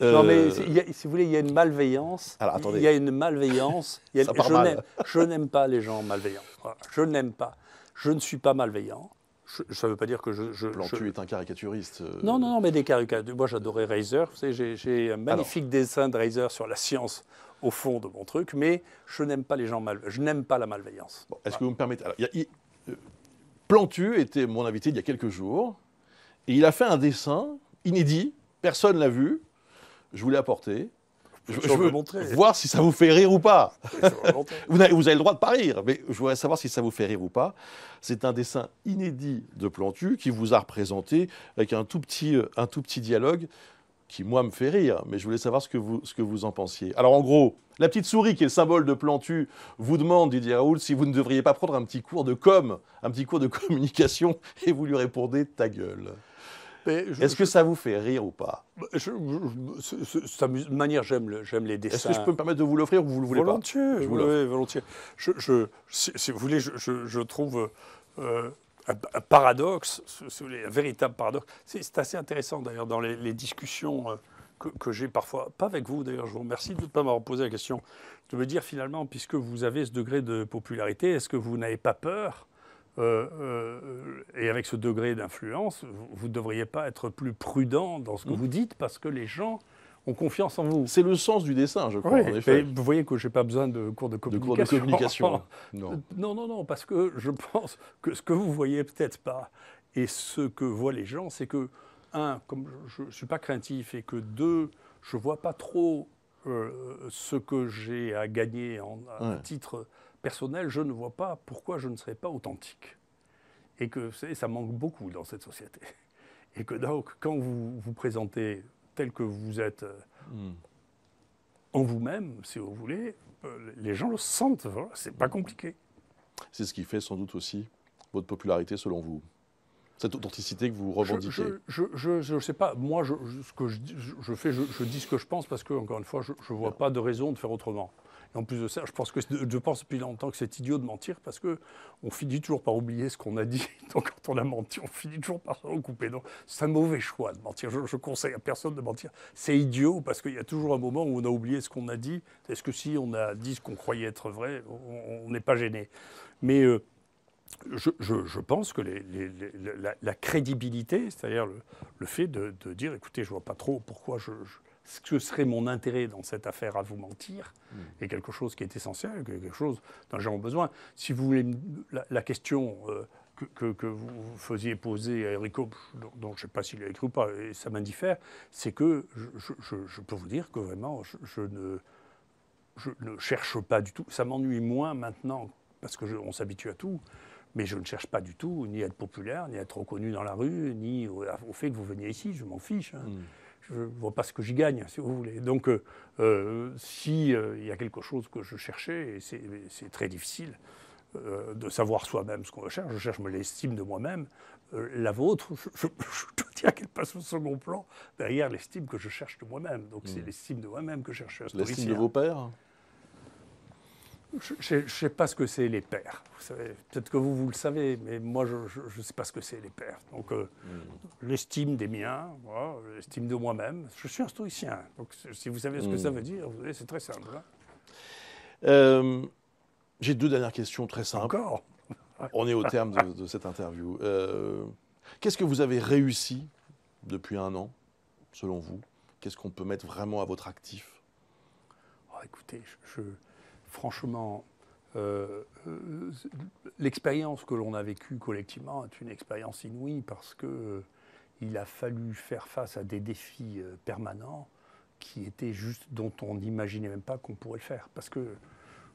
A: Euh, non, mais
B: si vous voulez, il y a une malveillance. Alors, attendez. Il y a une malveillance. A, Ça part je, n'aime, je n'aime pas les gens malveillants. Je n'aime pas. Je ne suis pas malveillant. ça ne veut pas dire que je.
A: je Plantu est un caricaturiste. Euh.
B: Non, non, non, mais des caricatures. Moi, j'adorais Razer. Vous savez, j'ai, un magnifique dessin de Razer sur la science au fond de mon truc, mais je n'aime pas les gens malveillants. Je n'aime
A: pas la malveillance. est-ce que vous me permettez Alors, euh, Plantu était mon invité il y a quelques jours, et il a fait un dessin inédit, personne ne l'a vu, je vous l'ai apporté. Je, veux montrer. voir si ça vous fait rire ou pas. *laughs* vous, avez, le droit de pas rire, mais je voudrais savoir si ça vous fait rire ou pas. C'est un dessin inédit de Plantu qui vous a représenté avec un tout petit, euh, un tout petit dialogue qui, moi, me fait rire, mais je voulais savoir ce que vous, ce que vous en pensiez. Alors, en gros, la petite souris, qui est le symbole de Plantu, vous demande, Didier Raoul, si vous ne devriez pas prendre un petit cours de com, un petit cours de *laughs* communication, et vous lui répondez ta gueule. Est-ce que ça vous fait rire ou pas bah, je, De
B: manière, j'aime le, les dessins. Est-ce que je peux me permettre
A: de vous l'offrir ou vous le voulez volontiers, pas
B: Volontiers, oui, volontiers. Si, vous voulez, je, trouve euh, un paradoxe, un véritable paradoxe. C'est assez intéressant d'ailleurs dans les, discussions euh, que, j'ai parfois, pas avec vous d'ailleurs, je vous remercie de ne pas m'avoir posé la question, je veux dire finalement, puisque vous avez ce degré de popularité, est-ce que vous n'avez pas peur euh, euh, et avec ce degré d'influence, vous ne devriez pas être plus prudent dans ce que mmh. vous dites parce que les gens ont confiance en vous. C'est le sens du dessin, je crois. en effet. Vous voyez que je n'ai pas besoin de cours de communication. De cours de communication. *laughs* non. non, non, parce que je pense que ce que vous voyez peut-être pas et ce que voient les gens, c'est que, un, comme je ne suis pas craintif, et que deux, je ne vois pas trop euh, ce que j'ai à gagner en titre personnel, je ne vois pas pourquoi je ne serais pas authentique. Et que ça manque beaucoup dans cette société. Et que donc, quand vous vous présentez tel que vous êtes euh, hmm. en vous-même, si vous voulez, euh, les gens le sentent. ce c'est pas hmm. compliqué.
A: C'est ce qui fait sans doute aussi votre popularité, selon vous cette authenticité que vous revendiquez
B: Je ne sais pas. Moi, ce que je, fais, je, dis ce que je pense parce que, encore une fois, je ne vois pas de raison de faire autrement en plus de ça, je pense, que, je pense depuis longtemps que c'est idiot de mentir parce qu'on finit toujours par oublier ce qu'on a dit. *laughs* Donc quand on a menti, on finit toujours par s'en couper. Donc c'est un mauvais choix de mentir. Je, ne conseille à personne de mentir. C'est idiot parce qu'il y a toujours un moment où on a oublié ce qu'on a dit. Est-ce que si on a dit ce qu'on croyait être vrai, on n'est pas gêné Mais euh, je, pense que la, crédibilité, c'est-à-dire le, fait de, dire écoutez, je ne vois pas trop pourquoi je ce que serait mon intérêt dans cette affaire à vous mentir hmm. et quelque chose qui est essentiel, quelque chose dont j'ai besoin. Si vous voulez, la, question euh, que, vous faisiez poser à Enrico, dont, je ne sais pas s'il a écrit ou pas, et ça m'indiffère, c'est que je, peux vous dire que vraiment, je, je ne, cherche pas du tout. Ça m'ennuie moins maintenant, parce qu'on s'habitue à tout. Mais je ne cherche pas du tout ni à être populaire, ni à être reconnu dans la rue, ni au, fait que vous veniez ici, je m'en fiche. Hein. Hmm je ne vois pas ce que j'y gagne, si vous voulez. Donc, euh, euh, s'il euh, y a quelque chose que je cherchais, et c'est très difficile de savoir soi-même ce qu'on recherche, je cherche l'estime de moi-même, la vôtre, je, dois dire qu'elle passe au second plan derrière l'estime que je cherche de moi-même. Donc, c'est mmh. l'estime de moi-même que je cherche. L'estime de vos
A: pères je ne sais pas ce
B: que c'est les pères. Peut-être que vous, vous le savez, mais moi, je ne sais pas ce que c'est les pères. Donc, euh, hmm. l'estime des miens, l'estime de moi-même. Je suis un stoïcien. Donc, si vous savez ce que ça hmm. veut dire, c'est très simple. Hein.
A: Euh, j'ai deux dernières questions très simples. Encore On est au terme de, cette interview. Euh, qu'est-ce que vous avez réussi depuis un an, selon vous Qu'est-ce qu'on peut mettre vraiment à votre actif
B: oh, Écoutez, je franchement, euh, l'expérience que l'on a vécue collectivement est une expérience inouïe parce qu'il euh, a fallu faire face à des défis euh, permanents qui étaient juste dont on n'imaginait même pas qu'on pourrait le faire. Parce que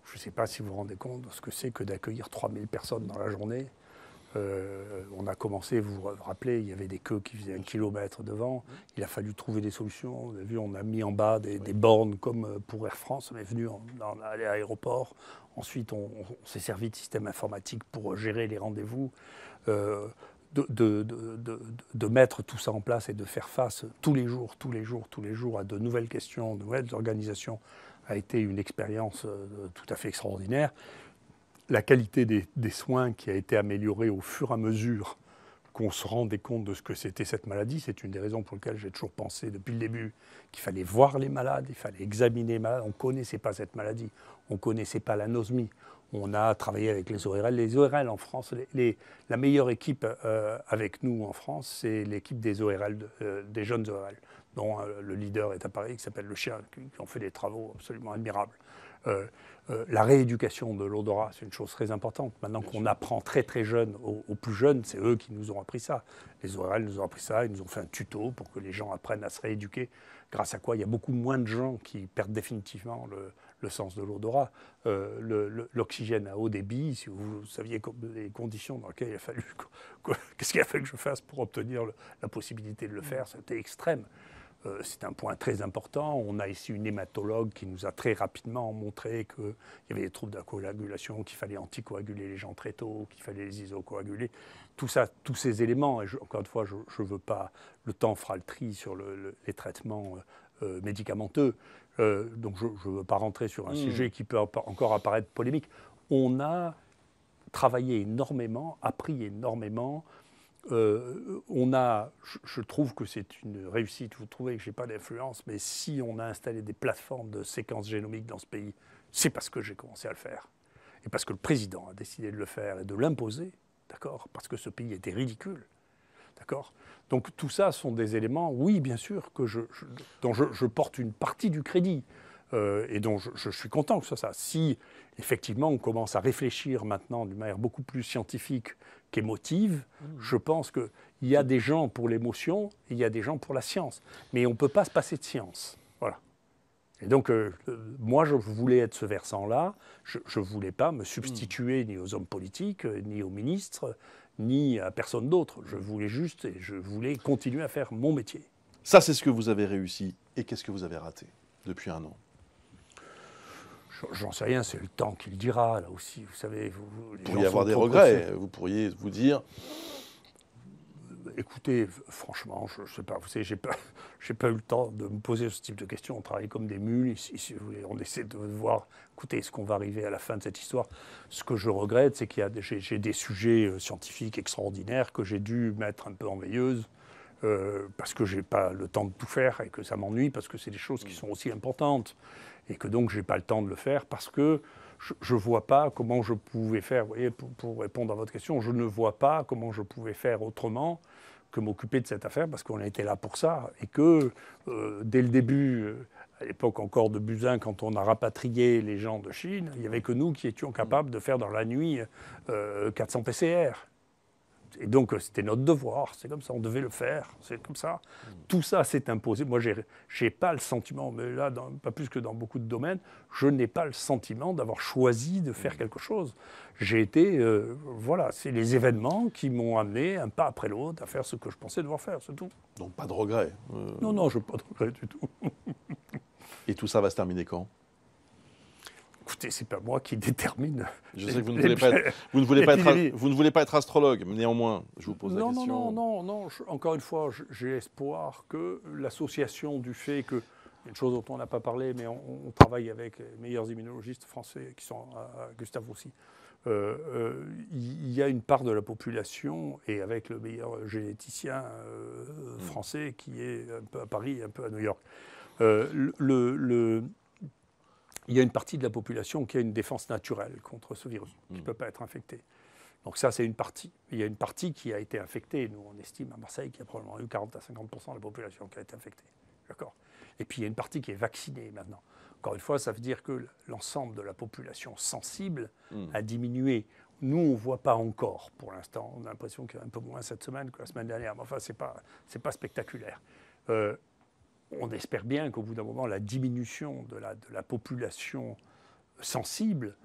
B: je ne sais pas si vous vous rendez compte de ce que c'est que d'accueillir 3000 personnes dans la journée. Euh, on a commencé, vous vous rappelez, il y avait des queues qui faisaient un kilomètre devant. Il a fallu trouver des solutions. vu, on a mis en bas des, bornes comme euh, pour Air France, on est venu en, à l'aéroport. Ensuite, on, s'est servi de systèmes informatiques pour gérer les rendez-vous. Euh, de, de, mettre tout ça en place et de faire face tous les jours, tous les jours, tous les jours à de nouvelles questions, de nouvelles organisations a été une expérience tout à fait extraordinaire la qualité des, soins qui a été améliorée au fur et à mesure qu'on se rendait compte de ce que c'était cette maladie. C'est une des raisons pour lesquelles j'ai toujours pensé depuis le début qu'il fallait voir les malades, il fallait examiner les malades. On ne connaissait pas cette maladie, on ne connaissait pas la nosmie. On a travaillé avec les ORL. Les ORL en France, la meilleure équipe euh, avec nous en France, c'est l'équipe des ORL, euh, des jeunes ORL, dont euh, le leader est à Paris, qui s'appelle Le Chien, qui, qui ont fait des travaux absolument admirables. Euh, euh, la rééducation de l'odorat, c'est une chose très importante. Maintenant qu'on apprend très très jeune aux, plus jeunes, c'est eux qui nous ont appris ça. Les ORL nous ont appris ça, ils nous ont fait un tuto pour que les gens apprennent à se rééduquer, grâce à quoi il y a beaucoup moins de gens qui perdent définitivement le, sens de l'odorat. Euh, l'oxygène à haut débit, si vous saviez les conditions dans lesquelles il a fallu, *laughs* qu'est-ce qu'il a fallu que je fasse pour obtenir la possibilité de le mm. faire, c'était extrême. Euh, c'est un point très important. On a ici une hématologue qui nous a très rapidement montré qu'il y avait des troubles de la coagulation, qu'il fallait anticoaguler les gens très tôt, qu'il fallait les isocoaguler. Tout ça, tous ces éléments, et encore une fois, je ne veux pas, le temps fera le tri sur les traitements euh, euh, médicamenteux. donc je ne veux pas rentrer sur un hmm. sujet qui peut encore apparaître polémique. On a travaillé énormément, appris énormément euh, on a, je, trouve que c'est une réussite, vous trouvez que je n'ai pas d'influence, mais si on a installé des plateformes de séquences génomiques dans ce pays, c'est parce que j'ai commencé à le faire. Et parce que le président a décidé de le faire et de l'imposer, d'accord Parce que ce pays était ridicule, d'accord Donc tout ça sont des éléments, oui, bien sûr, que je, dont je, porte une partie du crédit. Euh, et dont je, je, suis content que ce soit ça. Si effectivement on commence à réfléchir maintenant d'une manière beaucoup plus scientifique qu'émotive. Mm. Je pense qu'il y a des gens pour l'émotion il y a des gens pour la science. Mais on ne peut pas se passer de science. Voilà. Et donc, euh, euh, moi, je voulais être ce versant-là. Je ne voulais pas me substituer ni aux hommes politiques, euh, ni aux ministres, ni à personne d'autre. Je voulais juste
A: et je voulais continuer à faire mon métier. Ça, c'est ce que vous avez réussi. Et qu'est-ce que vous avez raté depuis un an J'en sais rien,
B: c'est le temps qu'il dira, là aussi. Vous savez, vous, pourriez avoir des regrets.
A: Vous pourriez vous dire.
B: Écoutez, franchement, je ne sais pas. Vous savez, j'ai pas, *laughs* pas eu le temps de me poser ce type de questions. On travaille comme des mules On essaie de voir, écoutez, est-ce qu'on va arriver à la fin de cette histoire Ce que je regrette, c'est qu'il y a, j'ai, des sujets euh, scientifiques extraordinaires que j'ai dû mettre un peu en veilleuse. Euh, parce que j'ai pas le temps de tout faire et que ça m'ennuie, parce que c'est des choses qui mm. sont aussi importantes et que donc je n'ai pas le temps de le faire parce que je ne vois pas comment je pouvais faire, vous voyez, pour, répondre à votre question, je ne vois pas comment je pouvais faire autrement que m'occuper de cette affaire parce qu'on était là pour ça et que euh, dès le début, euh, à l'époque encore de Buzyn, quand on a rapatrié les gens de Chine, il n'y avait que nous qui étions capables de faire dans la nuit 400 euh, PCR. Et donc, euh, c'était notre devoir, c'est comme ça, on devait le faire, c'est comme ça. Tout ça s'est imposé. Moi, je n'ai pas le sentiment, mais là, pas plus que dans beaucoup de domaines, je n'ai pas le sentiment d'avoir choisi de faire mm. quelque chose. J'ai été, euh, voilà, c'est les événements qui m'ont amené, un pas après l'autre, à faire ce que je pensais devoir faire, c'est tout. Donc, pas de regret euh. Non, non, je n'ai pas de regret du tout.
A: Et tout ça va se terminer quand Écoutez, c'est pas moi qui détermine. Je sais que vous ne voulez, pas être, astrologue, mais néanmoins, je vous pose
B: la question. Non, non, non, non. encore une fois, j'ai espoir que l'association du fait que une chose dont on n'a pas parlé, mais on, travaille avec les meilleurs immunologistes français qui sont à, Gustave aussi. Euh, euh, il y, a une part de la population, et avec le meilleur généticien euh, hmm. français qui est un peu à Paris, un peu à New York, le il y a une partie de la population qui a une défense naturelle contre ce virus, qui ne mm. peut pas être infectée. Donc ça, c'est une partie. Il y a une partie qui a été infectée. Nous, on estime à Marseille qu'il y a probablement eu 40 à 50 de la population qui a été infectée. D'accord Et puis, il y a une partie qui est vaccinée maintenant. Encore une fois, ça veut dire que l'ensemble de la population sensible mm. a diminué. Nous, on ne voit pas encore pour l'instant. On a l'impression qu'il y a un peu moins cette semaine que la semaine dernière. Mais enfin, ce n'est pas, pas spectaculaire. Euh, on espère bien qu'au bout d'un moment, la diminution de la, population sensible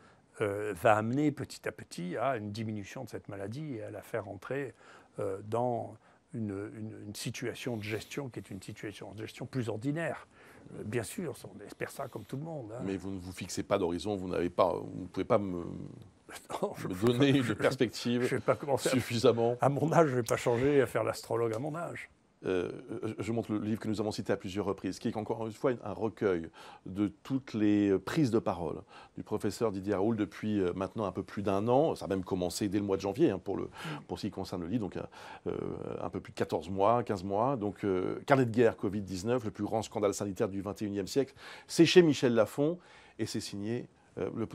B: euh, va amener petit à petit à une diminution de cette maladie et à la faire entrer euh, dans une, situation de gestion qui est une situation de gestion plus ordinaire. Euh, bien sûr, on espère ça comme tout le monde. Hein. Mais
A: vous ne vous fixez pas d'horizon, vous n'avez pas, vous ne pouvez pas me,
B: *laughs* donner une
A: perspective *laughs* suffisamment. À mon âge, je ne vais pas changer à faire l'astrologue à mon âge. Euh, je montre le livre que nous avons cité à plusieurs reprises, qui est encore une fois un recueil de toutes les prises de parole du professeur Didier Raoul depuis euh, maintenant un peu plus d'un an. Ça a même commencé dès le mois de janvier hein, pour, le, pour ce qui concerne le livre, donc euh, un peu plus de 14 mois, 15 mois. Donc, carnet de guerre Covid-19, le plus grand scandale sanitaire du 21e siècle. C'est chez Michel Lafont et c'est signé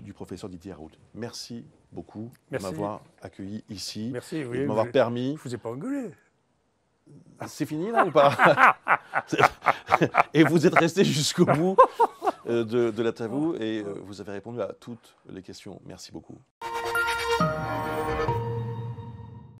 A: du professeur Didier Raoult. Merci beaucoup de m'avoir accueilli ici et de m'avoir permis. Je vous ai pas engueulé. Ah, c'est fini là ou pas *laughs* Et vous êtes resté jusqu'au bout euh, de, la table et euh, vous avez répondu à toutes les questions. Merci beaucoup.